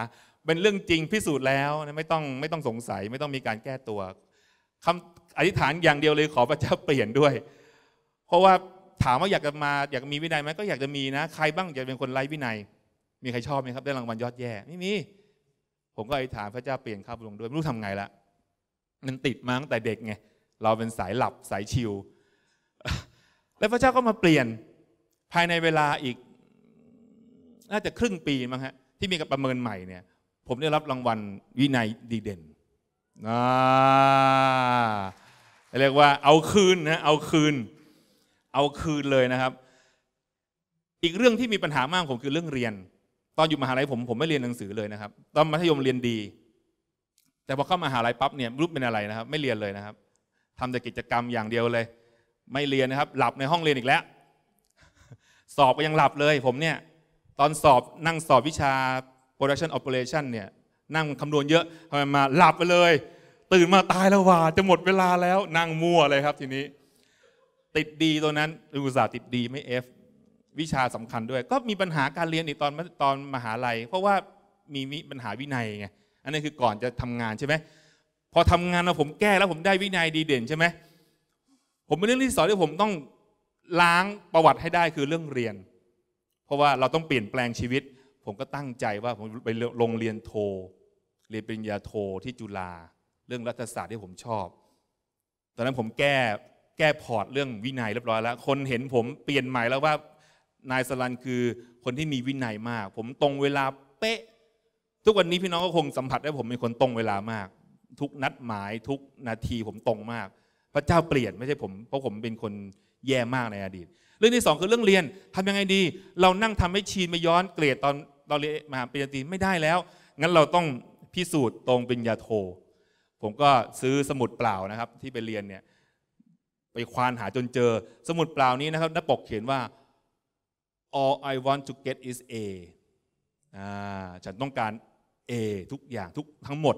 เป็นเรื่องจริงพิสูจน์แล้วไม่ต้องไม่ต้องสงสัย ไม่ต้องมีการแก้ตัวคำอธิษฐานอย่างเดียวเลยขอพระเจ้าเปลี่ยนด้วย เพราะว่าถามว่าอยากจะมาอยากมีวินัยไหมก็อยากจะมีนะ ใครบ้างอยากเป็นคนไร้วินัย มีใครชอบไหมครับ ได้รางวัลยอดแย่ไม่มีผมก็อธิษฐานพระเจ้าเปลี่ยนข้าพระองค์ด้วยไม่รู้ทำไงละมันติดมาตั้งแต่เด็กไง เราเป็นสายหลับสายชิวแล้วพระเจ้าก็มาเปลี่ยน ภายในเวลาอีก น่าจะครึ่งปีมั้งฮะที่มีการประเมินใหม่เนี่ย ผมได้รับรางวัลวินัยดีเด่นนะเรียกว่าเอาคืนนะเอาคืน เอาคืนเลยนะครับ อีกเรื่องที่มีปัญหามากผมคือเรื่องเรียนตอน อยู่ มหาลัยผมผม ไม่เรียนหนังสือเลยนะครับตอน มัธยมเรียนดี แต่พอเข้ามหาลัยปั๊บเนี่ยรู้เป็นอะไรนะครับ ไม่เรียนเลยนะครับทำแต่กิจกรรมอย่างเดียวเลย ไม่เรียนนะครับ หลับในห้องเรียนอีกแล้ว สอบก็ยังหลับเลยผมเนี่ย ตอนสอบนั่งสอบวิชา production operation เนี่ยนั่งคำนวณเยอะทำไมมาหลับไปเลย ตื่นมาตายแล้วว่า จะหมดเวลาแล้วนั่งมั่วเลยครับทีนี้ ติดดีตัวนั้นอุตส่าห์ติดดีไม่เอฟวิชาสำคัญด้วย ก็มีปัญหาการเรียนในตอนตอนมหาลัย เพราะว่ามีปัญหาวินัยไงอันนี้คือก่อนจะทำงานใช่ไหมพอทำงานแล้วผมแก้แล้วผมได้วินัยดีเด่นใช่ไหมผมเป็นเรื่องที่สอนที่ผมต้องล้างประวัติให้ได้คือเรื่องเรียน เพราะว่าเราต้องเปลี่ยนแปลงชีวิต ผมก็ตั้งใจว่าผมไปลงเรียนโท เรียนปริญญาโทที่จุฬาเรื่องรัฐศาสตร์ที่ผมชอบ ตอนนั้นผมแก้แก้พอร์ตเรื่องวินัยเรียบร้อยแล้ว คนเห็นผมเปลี่ยนใหม่แล้วว่านายสลันคือคนที่มีวินัยมาก ผมตรงเวลาเป๊ะ ทุกวันนี้พี่น้องก็คงสัมผัสได้ผมเป็นคนตรงเวลามาก ทุกนัดหมายทุกนาทีผมตรงมาก พระเจ้าเปลี่ยนไม่ใช่ผมเพราะผมเป็นคนแย่มากในอดีต เรื่องที่ 2 คือเรื่องเรียนทำยังไงดี เรานั่งทำให้ชีนมาย้อนเกรดตอนตอนเรียนมหาปริญญาตรีไม่ได้แล้ว งั้นเราต้องพิสูจน์ตรงปริญญาโท ผมก็ซื้อสมุดเปล่านะครับที่ไปเรียนเนี่ย ไปควานหาจนเจอสมุดเปล่านี้นะครับนักปกเขียนว่า all I want to get is A ฉันต้องการ A ทุกอย่างทุกทั้งหมด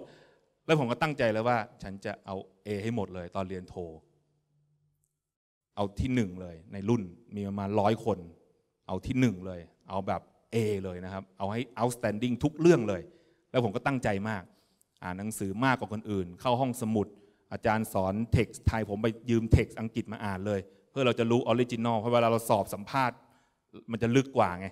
แล้วผมก็ตั้งใจแล้วว่าฉันจะเอา A ให้หมดเลย ตอนเรียนโทเอาที่หนึ่งเลย ในรุ่นมีประมาณร้อยคน เอาที่หนึ่งเลย เอาแบบ A เลยนะครับ เอาให้ outstanding ทุกเรื่องเลย แล้วผมก็ตั้งใจมาก อ่านหนังสือมากกว่าคนอื่น เข้าห้องสมุดอาจารย์สอนเท็กซ์ไทยผมไปยืมเท็กซ์อังกฤษมาอ่านเลย เพื่อเราจะรู้ออริจินอลเพราะเวลาเราสอบสัมภาษณ์มันจะลึกกว่าไง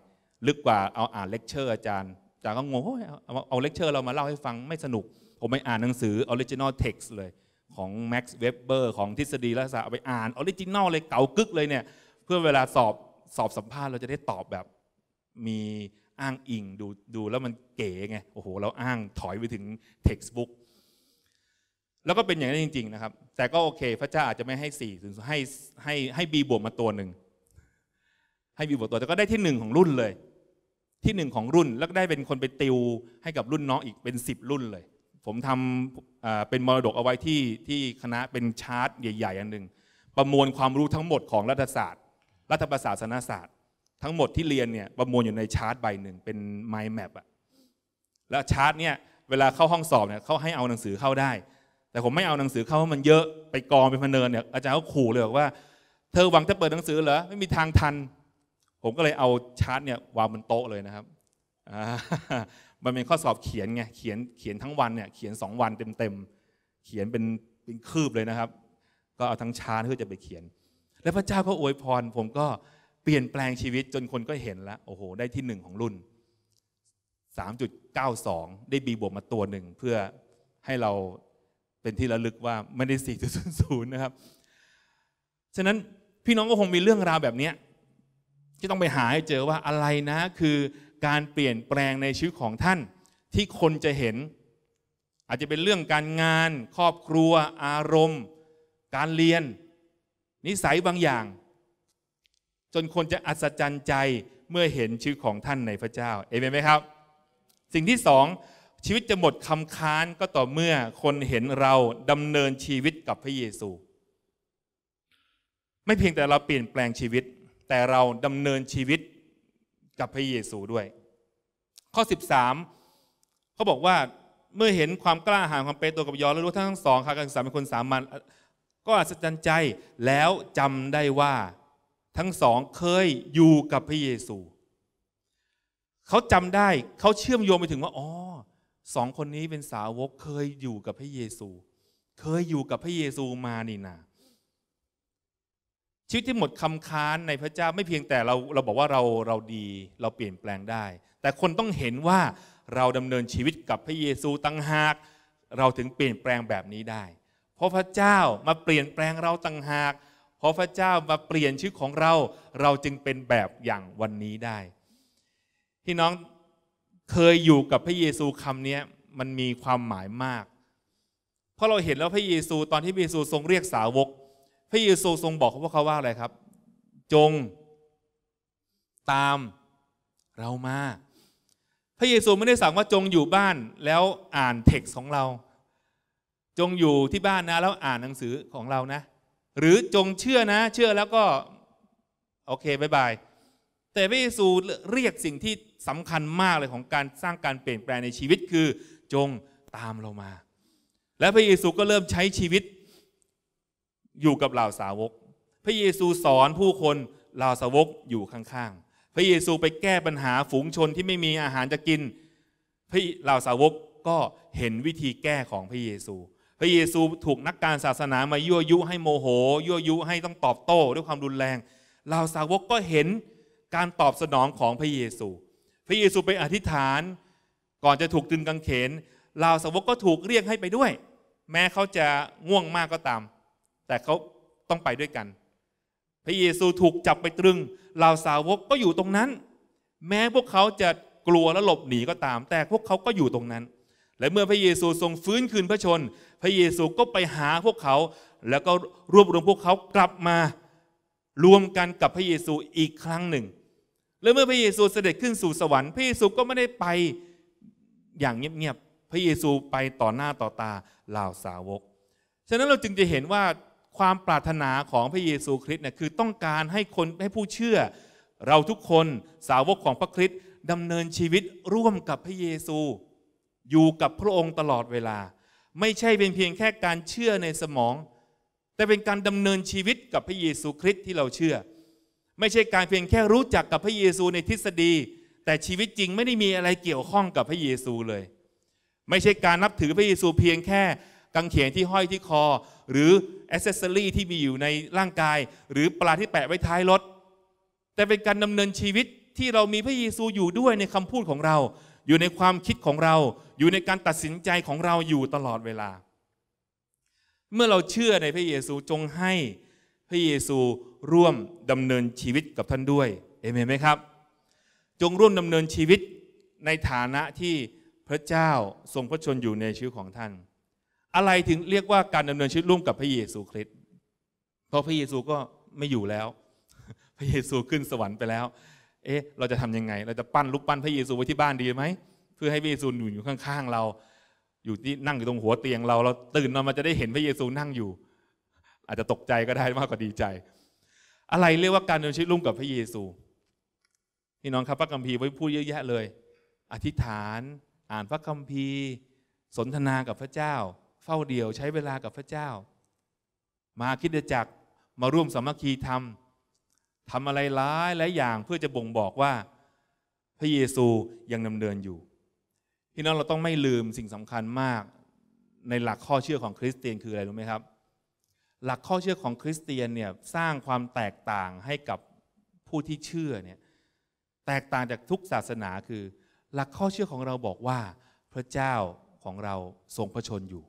ลึกกว่าเอาอ่านเลคเชอร์อาจารย์อาจารย์ก็งงเอาเอาเลคเชอร์เรามาเล่าให้ฟังไม่สนุก ผมไปอ่านหนังสือออริจินอลเท็กซ์เลย ของแม็กซ m a บเบอร์ของทฤษฎีรัศาสร์เอาไปอ่านออริจินอลเลย เก่ากึกเลยเนี่ยเพื่อเวลาสอบสอบสัมภาษณ์ เราจะได้ตอบแบบ มีอ้างอิงดูดูแล้วมันเก๋ไงโอ้โหเราอ้างถอยไปถึงเท็กซ์บุ๊กแล้วก็เป็นอย่างนั้นจริงๆ นะครับ แต่ก็โอเคพระเจ้าอาจจะไม่ให้สี่ให้ให้ให้บีบวกมาตัวหนึ่งให้วิวบทตัวแต่ก็ได้ที่หนึ่งของรุ่นเลย ที่หนึ่งของรุ่นแล้วก็ได้เป็นคนไปติวให้กับรุ่นน้องอีกเป็น 10 รุ่นเลย ผมทำเป็นมรดกเอาไว้ที่ที่คณะเป็นชาร์ตใหญ่ ๆ อันหนึ่งประมวลความรู้ทั้งหมดของรัฐศาสตร์รัฐประศาสนศาสตร์ทั้งหมดที่เรียนเนี่ยประมวลอยู่ในชาร์ตใบหนึ่งเป็นไมล์แมปอะแล้วชาร์ตเนี่ยเวลาเข้าห้องสอบเนี่ยเขาให้เอาหนังสือเข้าได้ แต่ผมไม่เอาหนังสือเข้าเพราะมันเยอะไปกองไปพเนินเนี่ยอาจารย์ก็ขู่เลยบอกว่า เธอหวังจะเปิดหนังสือเหรอไม่มีทางทันผมก็เลยเอาชาร์ตเนี่ยวางบนโต๊ะเลยนะครับ มันเป็นข้อสอบเขียนไงเขียนเขียนทั้งวันเนี่ยเขียน2วันเต็มเต็มเขียนเป็นเป็นคืบเลยนะครับ ก็เอาทั้งชาร์ตเพื่อจะไปเขียน และพระเจ้าก็อวยพรผมก็เปลี่ยนแปลงชีวิตจนคนก็เห็นแล้วโอ้โหได้ที่หนึ่งของรุ่น 3.92 ได้บีบวกมาตัวหนึ่ง เพื่อให้เราเป็นที่ระลึกว่า ไม่ได้4.00นะครับฉะนั้นพี่น้องก็คงมีเรื่องราวแบบนี้ที่ต้องไปหาให้เจอว่าอะไรนะคือการเปลี่ยนแปลงในชีวิตของท่านที่คนจะเห็น อาจจะเป็นเรื่องการงาน ครอบครัว อารมณ์ การเรียน นิสัยบางอย่าง จนคนจะอัศจรรย์ใจเมื่อเห็นชีวิตของท่านในพระเจ้า เอเมนไหมครับ สิ่งที่สอง ชีวิตจะหมดคำค้านก็ต่อเมื่อคนเห็นเราดำเนินชีวิตกับพระเยซู ไม่เพียงแต่เราเปลี่ยนแปลงชีวิตแต่เราดำเนินชีวิตกับพระเยซูด้วย ข้อ 13 เขาบอกว่าเมื่อเห็นความกล้าหาญความเป็นตัวกับยอนและรู้ทั้งทั้งสองค่ะการศึกษาเป็นคนสามัญก็อัศจรรย์ใจแล้วจำได้ว่าทั้งสองเคยอยู่กับพระเยซู เขาจำได้เขาเชื่อมโยงไปถึงว่าอ๋อสองคนนี้เป็นสาวกเคยอยู่กับพระเยซู เคยอยู่กับพระเยซูมานี่นาชีวิตที่หมดคำค้านในพระเจ้าไม่เพียงแต่เราเราบอกว่าเราเราดีเราเปลี่ยนแปลงได้ แต่คนต้องเห็นว่าเราดำเนินชีวิตกับพระเยซูตั้งหาก เราถึงเปลี่ยนแปลงแบบนี้ได้ เพราะพระเจ้ามาเปลี่ยนแปลงเราตั้งหาก เพราะพระเจ้ามาเปลี่ยนชีวิตของเราเราจึงเป็นแบบอย่างวันนี้ได้พี่น้องเคยอยู่กับพระเยซูคำนี้มันมีความหมายมาก เพราะเราเห็นแล้วพระเยซู ตอนที่พระเยซูทรงเรียกสาวกพระเยซูทรงบอกพวกเขาว่าอะไรครับ จงตามเรามา พระเยซูไม่ได้สั่งว่าจงอยู่บ้านแล้วอ่านเท็กซ์ของเรา จงอยู่ที่บ้านนะแล้วอ่านหนังสือของเรานะ หรือจงเชื่อนะ เชื่อแล้วก็โอเคบายบายแต่พระเยซูเรียกสิ่งที่สำคัญมากเลยของการสร้างการเปลี่ยนแปลงในชีวิตคือจงตามเรามา และพระเยซูก็เริ่มใช้ชีวิตอยู่กับเหล่าสาวก พระเยซูสอนผู้คนเหล่าสาวกอยู่ข้างๆ พระเยซูไปแก้ปัญหาฝูงชนที่ไม่มีอาหารจะกิน พระเหล่าสาวกก็เห็นวิธีแก้ของพระเยซู พระเยซูถูกนักการศาสนามายั่วยุ ให้โมโห ยั่วยุ ให้ต้องตอบโต้ ด้วยความรุนแรง เหล่าสาวกก็เห็นการตอบสนองของพระเยซู พระเยซูไปอธิษฐาน ก่อนจะถูกตึงกางเขน เหล่าสาวกก็ถูกเรียกให้ไปด้วย แม้เขาจะง่วงมากก็ตามแต่เขาต้องไปด้วยกัน พระเยซูถูกจับไปตรึงเหล่าสาวกก็อยู่ตรงนั้น แม้พวกเขาจะกลัวและหลบหนีก็ตาม แต่พวกเขาก็อยู่ตรงนั้น และเมื่อพระเยซูทรงฟื้นคืนพระชน พระเยซูก็ไปหาพวกเขา แล้วก็รวบรวมพวกเขากลับมา รวมกันกับพระเยซูอีกครั้งหนึ่ง และเมื่อพระเยซูเสด็จขึ้นสู่สวรรค์ พระเยซูก็ไม่ได้ไปอย่างเงียบๆ พระเยซูไปต่อหน้าต่อตาเหล่าสาวก ฉะนั้นเราจึงจะเห็นว่าความปรารถนาของพระเยซูคริสต์เนี่ยคือต้องการให้คนให้ผู้เชื่อ เราทุกคนสาวกของพระคริสต์ดำเนินชีวิตร่วมกับพระเยซู อยู่กับพระองค์ตลอดเวลา ไม่ใช่เป็นเพียงแค่การเชื่อในสมอง แต่เป็นการดำเนินชีวิตกับพระเยซูคริสต์ที่เราเชื่อ ไม่ใช่การเพียงแค่รู้จักกับพระเยซูในทฤษฎี แต่ชีวิตจริงไม่ได้มีอะไรเกี่ยวข้องกับพระเยซูเลย ไม่ใช่การนับถือพระเยซูเพียงแค่กังเขนที่ห้อยที่คอ หรืออ c เซสซอรี่ที่มีอยู่ในร่างกายหรือปลาที่แปะไว้ท้ายรถแต่เป็นการดำเนินชีวิตที่เรามีพระเยซูอยู่ด้วยในคำพูดของเรา อยู่ในความคิดของเรา อยู่ในการตัดสินใจของเราอยู่ตลอดเวลา เมื่อเราเชื่อในพระเยซูจงให้พระเยซูร่วมดำเนินชีวิตกับท่านด้วยเอเมนไหมครับจงร่วมดำเนินชีวิตในฐานะที่พระเจ้าทรงพระชนอยู่ในชีวิตของท่านอะไรถึงเรียกว่าการดำเนินชีวิตร่วมกับพระเยซูคริสต์เพราะพระเยซูก็ไม่อยู่แล้ว พระเยซูขึ้นสวรรค์ไปแล้ว เอ๊ะ เราจะทํำยังไง เราจะปั้นรูปปั้นพระเยซูไว้ที่บ้านดีไหม เพื่อให้พระเยซูอยู่ข้างๆเรา อยู่ที่นั่งอยู่ตรงหัวเตียง เรา เราตื่นนอนมาจะได้เห็นพระเยซูนั่งอยู่ อาจจะตกใจก็ได้มากกว่าดีใจ อะไรเรียกว่าการดำเนินชีวิตร่วมกับพระเยซู พี่น้องครับพระคัมภีร์ไว้พูดเยอะแยะเลย อธิษฐาน อ่านพระคัมภีร์ สนทนากับพระเจ้าเฝ้าเดี่ยวใช้เวลากับพระเจ้า มาคิดจักมาร่วมสามัคคีธรรมทำอะไรร้ายหลายอย่างเพื่อจะบ่งบอกว่าพระเยซูยังดำเนินอยู่พี่น้องเราต้องไม่ลืมสิ่งสำคัญมากในหลักข้อเชื่อของคริสเตียนคืออะไรรู้ไหมครับ หลักข้อเชื่อของคริสเตียนเนี่ยสร้างความแตกต่างให้กับผู้ที่เชื่อเนี่ยแตกต่างจากทุกศาสนาคือหลักข้อเชื่อของเราบอกว่าพระเจ้าของเราทรงพระชนอยู่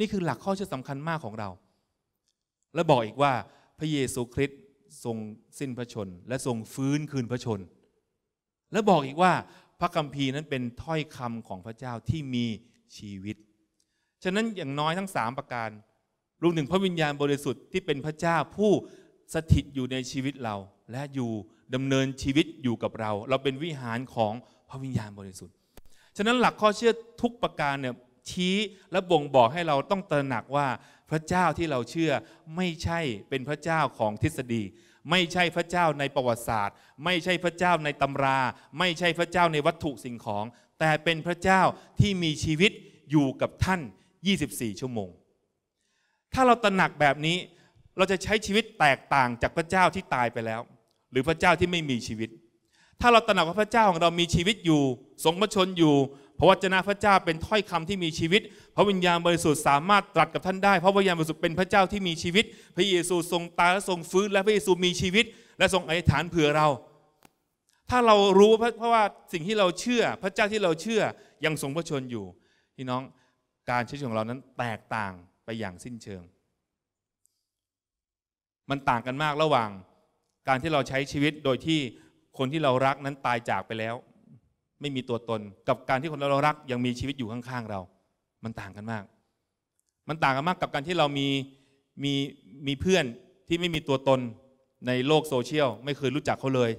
นี่คือหลักข้อเชื่อสำคัญมากของเรา และบอกอีกว่าพระเยซูคริสต์ทรงสิ้นพระชนและทรงฟื้นคืนพระชน และบอกอีกว่าพระคัมภีร์นั้นเป็นถ้อยคำของพระเจ้าที่มีชีวิต ฉะนั้นอย่างน้อยทั้ง 3 ประการรวมถึงพระวิญญาณบริสุทธิ์ที่เป็นพระเจ้าผู้สถิตอยู่ในชีวิตเรา และอยู่ดำเนินชีวิตอยู่กับเรา เราเป็นวิหารของพระวิญญาณบริสุทธิ์ ฉะนั้นหลักข้อเชื่อทุกประการเนี่ยชี้และบ่งบอกให้เราต้องตระหนักว่าพระเจ้าที่เราเชื่อไม่ใช่เป็นพระเจ้าของทฤษฎี ไม่ใช่พระเจ้าในประวัติศาสตร์ ไม่ใช่พระเจ้าในตำรา ไม่ใช่พระเจ้าในวัตถุสิ่งของ แต่เป็นพระเจ้าที่มีชีวิตอยู่กับท่าน 24 ชั่วโมง ถ้าเราตระหนักแบบนี้เราจะใช้ชีวิตแตกต่างจากพระเจ้าที่ตายไปแล้ว หรือพระเจ้าที่ไม่มีชีวิต ถ้าเราตระหนักว่าพระเจ้าของเรามีชีวิตอยู่ทรงพรชนอยู่พระวจนะพระเจ้าเป็นถ้อยคำที่มีชีวิตพระวิญญาณบริสุทธิ์สามารถตรัสกับท่านได้ พระวิญญาณบริสุทธิ์เป็นพระเจ้าที่มีชีวิต พระเยซูทรงตายและทรงฟื้นและพระเยซูมีชีวิต และทรงอธิษฐานเผื่อเรา ถ้าเรารู้เพราะว่าสิ่งที่เราเชื่อพระเจ้าที่เราเชื่อยังทรงพระชนอยู่พี่น้องการใช้ชีวิตของเรานั้นแตกต่างไปอย่างสิ้นเชิง มันต่างกันมากระหว่างการที่เราใช้ชีวิตโดยที่คนที่เรารักนั้นตายจากไปแล้วไม่มีตัวตนกับการที่คนเรารักยังมีชีวิตอยู่ข้างๆเรา มันต่างกันมาก มันต่างกันมากกับการที่เรามีมีมีเพื่อนที่ไม่มีตัวตนในโลกโซเชียล ไม่เคยรู้จักเขาเลย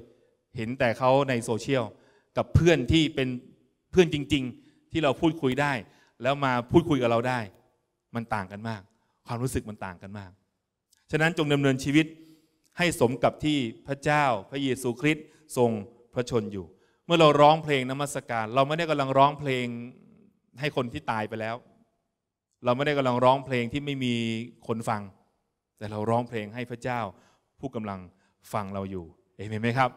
เห็นแต่เขาในโซเชียล กับเพื่อนที่เป็นเพื่อนจริง ๆ ที่เราพูดคุยได้ แล้วมาพูดคุยกับเราได้ มันต่างกันมาก ความรู้สึกมันต่างกันมาก ฉะนั้นจงดำเนินชีวิตให้สมกับที่พระเจ้าพระเยซูคริสต์ทรงพระชนอยู่เมื่อเราร้องเพลงนมัสการเราไม่ได้กำลังร้องเพลงให้คนที่ตายไปแล้ว เราไม่ได้กำลังร้องเพลงที่ไม่มีคนฟัง แต่เราร้องเพลงให้พระเจ้า ผู้กำลังฟังเราอยู่เอเมนไหมครับ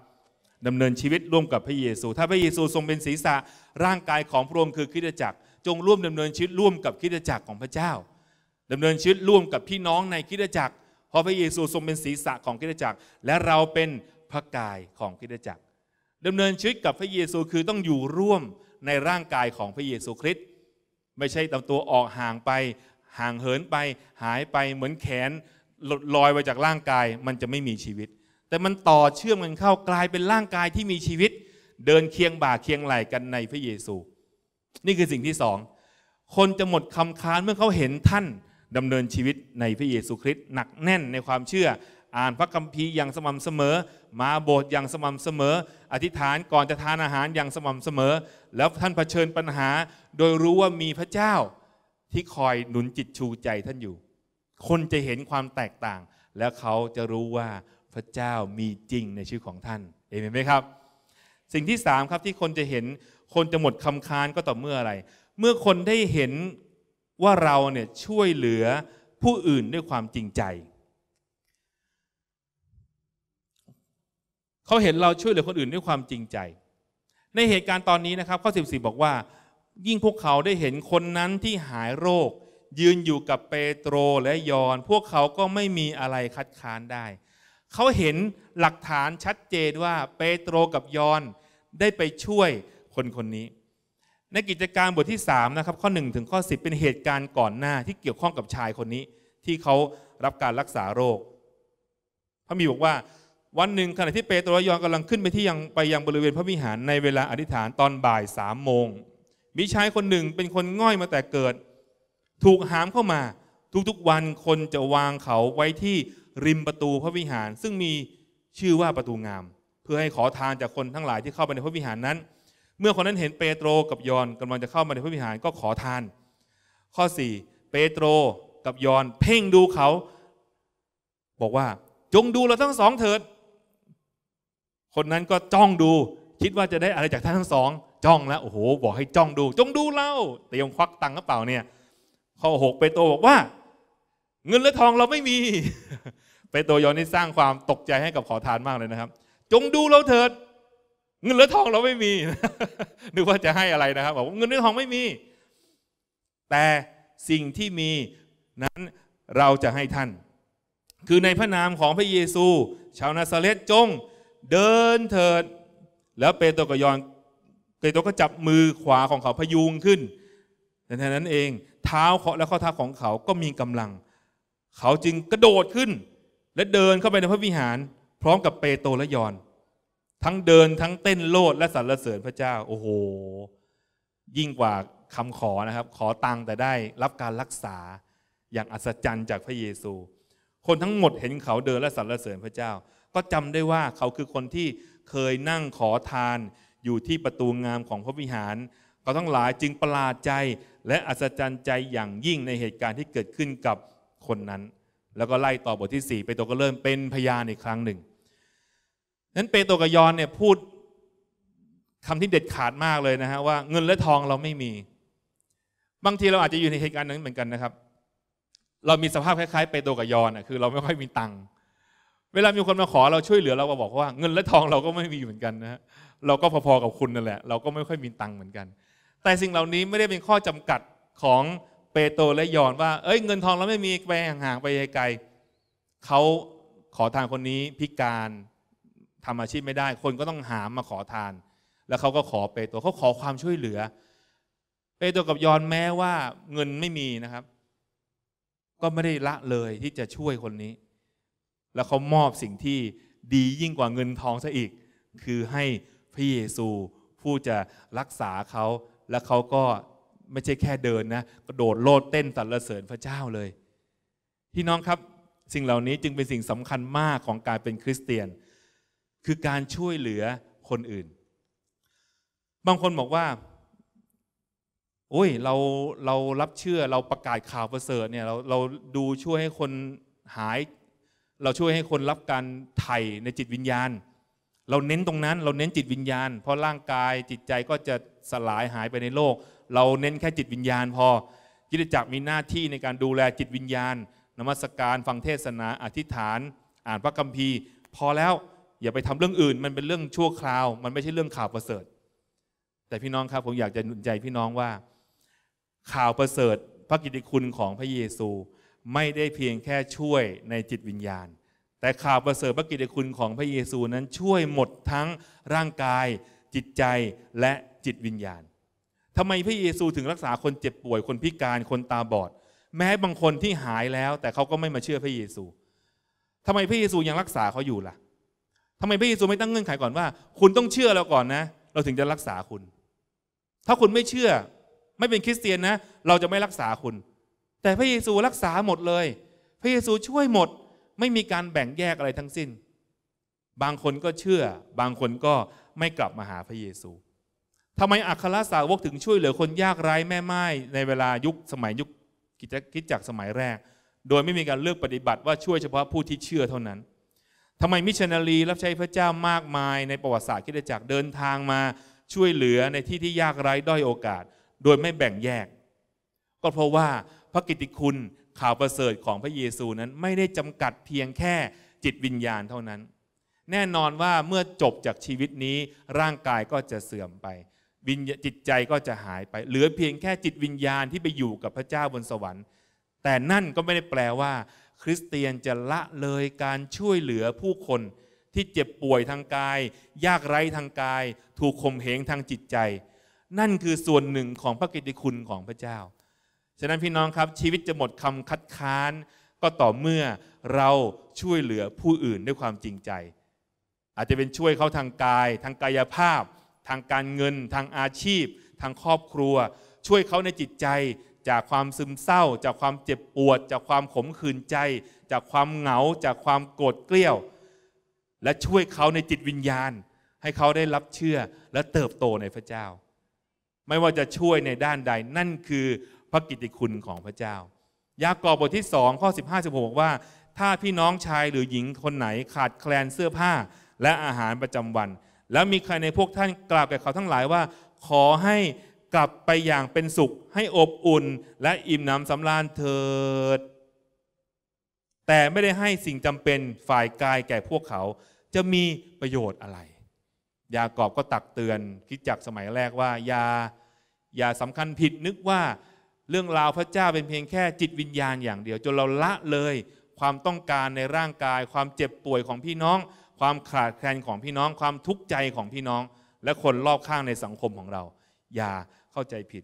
ดำเนินชีวิตร่วมกับพระเยซู ถ้าพระเยซูทรงเป็นศีรษะร่างกายของพระองค์คือคริสตจักรจงร่วมดำเนินชีวิตร่วมกับคริสตจักรของพระเจ้า ดำเนินชีวิตร่วมกับพี่น้องในคริสตจักร เพราะพระเยซูทรงเป็นศีรษะของคริสตจักร และเราเป็นพระกายของคริสตจักรดำเนินชีวิตกับพระเยซูคือต้องอยู่ร่วมในร่างกายของพระเยซูคริสต์ไม่ใช่ตำตัวออกห่างไป ห่างเหินไป หายไปเหมือนแขนหลุดลอยไปจากร่างกายมันจะไม่มีชีวิต แต่มันต่อเชื่อมกันเข้ากลายเป็นร่างกายที่มีชีวิต เดินเคียงบ่าเคียงไหล่กันในพระเยซู นี่คือสิ่งที่สองคนจะหมดคำค้านเมื่อเขาเห็นท่านดำเนินชีวิตในพระเยซูคริสต์หนักแน่นในความเชื่ออ่านพระคัมภีร์อย่างสม่ำเสมอ มาโบสถ์อย่างสม่ำเสมออธิษฐานก่อนจะทานอาหารอย่างสม่ำเสมอ แล้วท่านเผชิญปัญหา โดยรู้ว่ามีพระเจ้าที่คอยหนุนจิตชูใจท่านอยู่ คนจะเห็นความแตกต่าง แล้วเขาจะรู้ว่าพระเจ้ามีจริงในชีวิตของท่านเอเมนไหมครับสิ่งที่สามครับที่คนจะเห็นคนจะหมดคำคานก็ต่อเมื่ออะไรเมื่อคนได้เห็นว่าเราเนี่ยช่วยเหลือผู้อื่นด้วยความจริงใจเขาเห็นเราช่วยเหลือคนอื่นด้วยความจริงใจ ในเหตุการณ์ตอนนี้นะครับข้อ 14 บอกว่า ยิ่งพวกเขาได้เห็นคนนั้นที่หายโรค ยืนอยู่กับเปโตรและยอน พวกเขาก็ไม่มีอะไรคัดค้านได้ เขาเห็นหลักฐานชัดเจนว่าเปโตรกับยอนได้ไปช่วยคนคนนี้ ในกิจการบทที่ 3 นะครับ ข้อ 1 ถึงข้อ 10 เป็นเหตุการณ์ก่อนหน้าที่เกี่ยวข้องกับชายคนนี้ ที่เขารับการรักษาโรคพระมีบอกว่าวันหนึ่งขณะที่เปโตรยอนกำลังขึ้นไปที่ยังไปยังบริเวณพระวิหารในเวลาอธิษฐานตอนบ่ายสามโมงมีชายคนหนึ่งเป็นคนง่อยมาแต่เกิดถูกหามเข้ามาทุกๆวันคนจะวางเขาไว้ที่ริมประตูพระวิหาร ซึ่งมีชื่อว่าประตูงาม เพื่อให้ขอทานจากคนทั้งหลายที่เข้าไปในพระวิหารนั้น เมื่อคนนั้นเห็นเปโตรกับยอนกำลังจะเข้ามาในพระวิหารก็ขอทาน ข้อ4เปโตรกับยอนเพ่งดูเขา บอกว่าจงดูเราทั้งสองเถิดคนนั้นก็จ้องดู คิดว่าจะได้อะไรจากท่านทั้งสองจ้องแล้วโอ้โหบอกให้จ้องดู จงดูเล่าแต่ยังควักตังค์กระเป๋าเนี่ยข้อหกเปโตรบอกว่า เงินและทองเราไม่มีเปโตรยอนนี่สร้างความตกใจให้กับขอทานมากเลยนะครับ จงดูเราเถิด เงินและทองเราไม่มีนึกว่าจะให้อะไรนะครับบอกว่าเงินและทองไม่มี แต่สิ่งที่มีนั้นเราจะให้ท่าน คือในพระนามของพระเยซู ชาวนาซาเลตจงเดินเถิดแล้วเปโตรก็ยอนเปโตรก็จับมือขวาของเขาพยุงขึ้นแทนนั้นเองเท้าเขาและข้อเท้าของเขาก็มีกำลัง เขาจึงกระโดดขึ้น และเดินเข้าไปในพระวิหาร พร้อมกับเปโตรและยอนทั้งเดินทั้งเต้นโลดและสรรเสริญพระเจ้า โอ้โห ยิ่งกว่าคำขอนะครับ ขอตังแต่ได้รับการรักษาอย่างอัศจรรย์จากพระเยซู คนทั้งหมดเห็นเขาเดินและสรรเสริญพระเจ้าก็จำได้ว่าเขาคือคนที่เคยนั่งขอทาน อยู่ที่ประตูงามของพระวิหารเขาทั้งหลายจึงประหลาดใจ และอัศจรรย์ใจอย่างยิ่งในเหตุการณ์ที่เกิดขึ้นกับคนนั้น แล้วก็ไล่ต่อบทที่ 4เปโตรก็เริ่มเป็นพยานอีกครั้งหนึ่งนั้นเปโตรกับยอนเนี่ยพูดคำที่เด็ดขาดมากเลยนะฮะว่าเงินและทองเราไม่มี บางทีเราอาจจะอยู่ในเหตุการณ์นั้นเหมือนกันนะครับ เรามีสภาพคล้ายๆเปโตรกับยอนอ่ะคือเราไม่ค่อยมีตังค์เวลามีคนมาขอเราช่วยเหลือเราก็บอกว่าเงินและทองเราก็ไม่มีเหมือนกันนะฮะเราก็พอๆกับคุณนั่นแหละ เราก็ไม่ค่อยมีตังค์เหมือนกัน แต่สิ่งเหล่านี้ไม่ได้เป็นข้อจำกัดของเปโตรและยอนว่า เอ้ยเงินทองเราไม่มีไปห่างๆไปไกลๆเขาขอทานคนนี้พิการทำอาชีพไม่ได้ คนก็ต้องหามมาขอทาน แล้วเขาก็ขอเปโตรเขาขอความช่วยเหลือ เปโตรกับยอนแม้ว่าเงินไม่มีนะครับ ก็ไม่ได้ละเลยที่จะช่วยคนนี้แล้วเขามอบสิ่งที่ดียิ่งกว่าเงินทองซะอีก คือให้พระเยซู ผู้จะรักษาเขา และเขาก็ไม่ใช่แค่เดินนะกระโดดโลดเต้นสรรเสริญพระเจ้าเลย พี่น้องครับสิ่งเหล่านี้จึงเป็นสิ่งสำคัญมากของการเป็นคริสเตียน คือการช่วยเหลือคนอื่น บางคนบอกว่า โอ้ยเราเรารับเชื่อเราประกาศข่าวประเสริฐเนี่ยเราเราดูช่วยให้คนหายเราช่วยให้คนรับการไถ่ในจิตวิญญาณ เราเน้นตรงนั้นเราเน้นจิตวิญญาณ เพราะร่างกายจิตใจก็จะสลายหายไปในโลก เราเน้นแค่จิตวิญญาณ พอกิจจักรมีหน้าที่ในการดูแลจิตวิญญาณ นมัสการฟังเทศนาอธิษฐานอ่านพระคัมภีร์ พอแล้วอย่าไปทำเรื่องอื่น มันเป็นเรื่องชั่วคราว มันไม่ใช่เรื่องข่าวประเสริฐ แต่พี่น้องครับผมอยากจะหนุนใจพี่น้องว่าข่าวประเสริฐพระกิตติคุณของพระเยซูไม่ได้เพียงแค่ช่วยในจิตวิญญาณ แต่ข่าวประเสริฐพระกิตติคุณของพระเยซูนั้นช่วยหมดทั้งร่างกาย จิตใจและจิตวิญญาณทำไมพระเยซูถึงรักษาคนเจ็บป่วยคนพิการคนตาบอด แม้บางคนที่หายแล้ว แต่เขาก็ไม่มาเชื่อพระเยซูทำไมพระเยซูยังรักษาเขาอยู่ล่ะทำไมพระเยซูไม่ตั้งเงื่อนไขก่อนว่า คุณต้องเชื่อเราก่อนนะ เราถึงจะรักษาคุณ ถ้าคุณไม่เชื่อ ไม่เป็นคริสเตียนนะ เราจะไม่รักษาคุณแต่พระเยซูรักษาหมดเลย พระเยซูช่วยหมด ไม่มีการแบ่งแยกอะไรทั้งสิ้น บางคนก็เชื่อ บางคนก็ไม่กลับมาหาพระเยซูทำไมอัครสาวกถึงช่วยเหลือคนยากไร้แม่ไม้ในเวลายุคสมัยยุคกิจจักสมัยแรก โดยไม่มีการเลือกปฏิบัติว่าช่วยเฉพาะผู้ที่เชื่อเท่านั้น ทำไมมิชชันนารีรับใช้พระเจ้ามากมายในประวัติศาสตร์กิจจักรเดินทางมาช่วยเหลือในที่ที่ยากไร้ด้อยโอกาส โดยไม่แบ่งแยก ก็เพราะว่าพระกิติคุณข่าวประเสริฐของพระเยซูนั้นไม่ได้จำกัดเพียงแค่จิตวิญญาณเท่านั้น แน่นอนว่าเมื่อจบจากชีวิตนี้ร่างกายก็จะเสื่อมไป วิญญาจิตใจก็จะหายไปเหลือเพียงแค่จิตวิญญาณที่ไปอยู่กับพระเจ้าบนสวรรค์ แต่นั่นก็ไม่ได้แปลว่า คริสเตียนจะละเลยการช่วยเหลือผู้คน ที่เจ็บป่วยทางกาย ยากไร้ทางกาย ถูกข่มเหงทางจิตใจ นั่นคือส่วนหนึ่งของพระกิตติคุณของพระเจ้าะนั้นพี่น้องครับ ชีวิตจะหมดคำคัดค้าน ก็ต่อเมื่อเราช่วยเหลือผู้อื่นด้วยความจริงใจ อาจจะเป็นช่วยเขาทางกาย ทางกายภาพ ทางการเงิน ทางอาชีพ ทางครอบครัว ช่วยเขาในจิตใจ จากความซึมเศร้า จากความเจ็บปวด จากความขมขื่นใจ จากความเหงา จากความโกรธเกลี้ยว และช่วยเขาในจิตวิญญาณ ให้เขาได้รับเชื่อและเติบโตในพระเจ้า ไม่ว่าจะช่วยในด้านใดนั่นคือพระกิติคุณของพระเจ้า ยากอบบทที่สองข้อสิบห้าสิบหกบอกว่า ถ้าพี่น้องชายหรือหญิงคนไหนขาดแคลนเสื้อผ้าและอาหารประจำวัน แล้วมีใครในพวกท่านกล่าวแก่เขาทั้งหลายว่า ขอให้กลับไปอย่างเป็นสุขให้อบอุ่นและอิ่มหนำสำราญเถิด แต่ไม่ได้ให้สิ่งจำเป็นฝ่ายกายแก่พวกเขาจะมีประโยชน์อะไร ยากอบก็ตักเตือน คิดจากสมัยแรกว่ายายาสำคัญผิดนึกว่าเรื่องราวพระเจ้าเป็นเพียงแค่จิตวิญญาณอย่างเดียวจนเราละเลย ความต้องการในร่างกาย ความเจ็บป่วยของพี่น้อง ความขาดแคลนของพี่น้องความทุกข์ใจของพี่น้อง และคนรอบข้างในสังคมของเรา อย่าเข้าใจผิด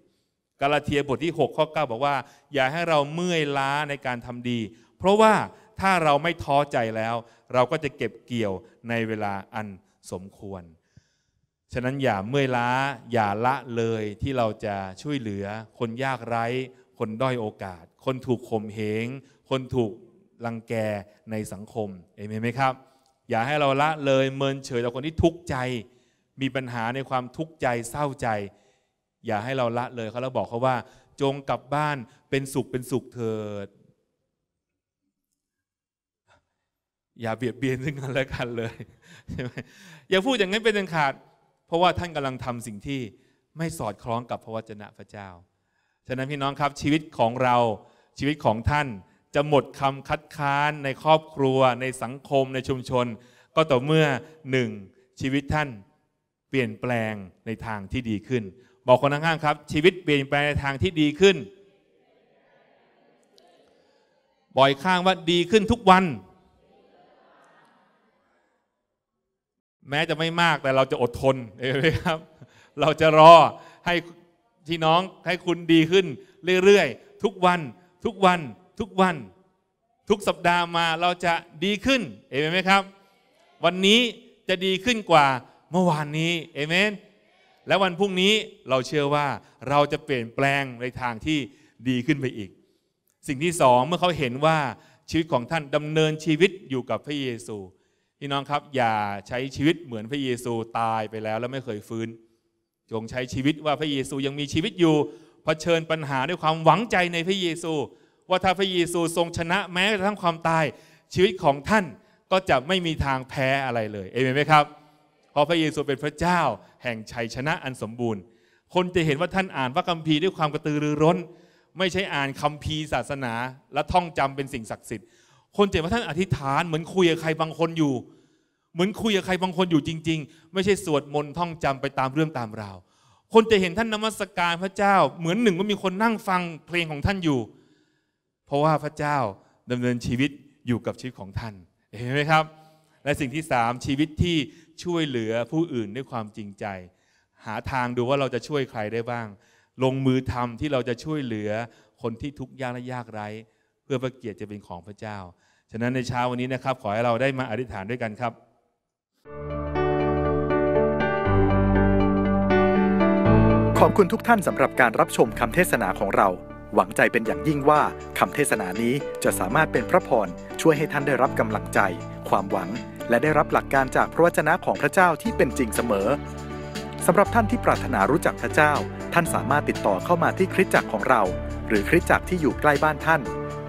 กาลาเทียบทที่6ข้อ9บอกว่าอย่าให้เราเมื่อยล้าในการทำดี เพราะว่าถ้าเราไม่ท้อใจแล้ว เราก็จะเก็บเกี่ยวในเวลาอันสมควรฉะนั้นอย่าเมื่อยล้าอย่าละเลยที่เราจะช่วยเหลือคนยากไร้ คนด้อยโอกาส คนถูกข่มเหงคนถูกลังแกในสังคมเอเมนไหมครับ อย่าให้เราละเลยเมินเฉยต่อคนที่ทุกข์ใจ มีปัญหาในความทุกข์ใจเศร้าใจ อย่าให้เราละเลยเขาแล้วบอกเขาว่าจงกลับบ้านเป็นสุขเป็นสุขเถิด อย่าเบียดเบียนซึ่งกันและกันเลยใช่ไหมอย่าพูดอย่างนั้นเป็นอันขาดเพราะว่า ท่านกำลังทำสิ่งที่ไม่สอดคล้องกับพระวจนะพระเจ้า ฉะนั้นพี่น้องครับชีวิตของเราชีวิตของท่านจะหมดคำคัดค้านในครอบครัวในสังคมในชุมชนก็ต่อเมื่อหนึ่งชีวิตท่านเปลี่ยนแปลงในทางที่ดีขึ้น บอกคนข้างๆครับ ชีวิตเปลี่ยนแปลงในทางที่ดีขึ้น บ่อยข้างว่าดีขึ้นทุกวันแม้จะไม่มากแต่เราจะอดทนเเมนไหมครับ เราจะรอให้ที่น้องให้คุณดีขึ้น เรื่อยๆ ทุกวัน ทุกวัน ทุกวันทุกสัปดาห์มาเราจะดีขึ้น เอเมนไหมครับ วันนี้จะดีขึ้นกว่าเมื่อวานนี้ เอเมน และวันพรุ่งนี้เราเชื่อว่าเราจะเปลี่ยนแปลงในทางที่ดีขึ้นไปอีก สิ่งที่สองเมื่อเขาเห็นว่าชีวิตของท่านดำเนินชีวิตอยู่กับพระเยซูพี่น้องครับอย่าใช้ชีวิตเหมือนพระเยซูตายไปแล้วแล้วไม่เคยฟื้น จงใช้ชีวิตว่าพระเยซูยังมีชีวิตอยู่เผชิญปัญหาด้วยความหวังใจในพระเยซูว่าถ้าพระเยซูทรงชนะแม้กระทั่งความตาย ชีวิตของท่านก็จะไม่มีทางแพ้อะไรเลยเอเมนไหมครับเพราะพระเยซูเป็นพระเจ้าแห่งชัยชนะอันสมบูรณ์ คนจะเห็นว่าท่านอ่านพระคัมภีร์ด้วยความกระตือรือร้น ไม่ใช่อ่านคัมภีร์ศาสนา และท่องจำเป็นสิ่งศักดิ์สิทธิ์คนเจ็บว่า ท่านอธิษฐานเหมือนคุยกับใครบางคนอยู่ เหมือนคุยกับใครบางคนอยู่จริง ๆ ไม่ใช่สวดมนต์ท่องจำไปตามเรื่องตามราวคนจะเห็นท่านนมัสการพระเจ้า เหมือนหนึ่งว่ามีคนนั่งฟังเพลงของท่านอยู่ เพราะว่าพระเจ้าดำเนินชีวิตอยู่กับชีวิตของท่าน เห็นไหมครับ และสิ่งที่สามชีวิตที่ช่วยเหลือผู้อื่นด้วยความจริงใจ หาทางดูว่าเราจะช่วยใครได้บ้าง ลงมือทำที่เราจะช่วยเหลือคนที่ทุกข์ยากและยากไร้พื่อพระเกียรติจะเป็นของพระเจ้า ฉะนั้นในเช้าวันนี้นะครับ ขอให้เราได้มาอธิษฐานด้วยกันครับ ขอบคุณทุกท่านสำหรับการรับชมคำเทศนาของเรา หวังใจเป็นอย่างยิ่งว่าคำเทศนานี้จะสามารถเป็นพระพร ช่วยให้ท่านได้รับกำลังใจ ความหวัง และได้รับหลักการจากพระวจนะของพระเจ้าที่เป็นจริงเสมอสำหรับท่านที่ปรารถนารู้จักพระเจ้า ท่านสามารถติดต่อเข้ามาที่คริสตจักรของเรา หรือคริสตจักรที่อยู่ใกล้บ้านท่าน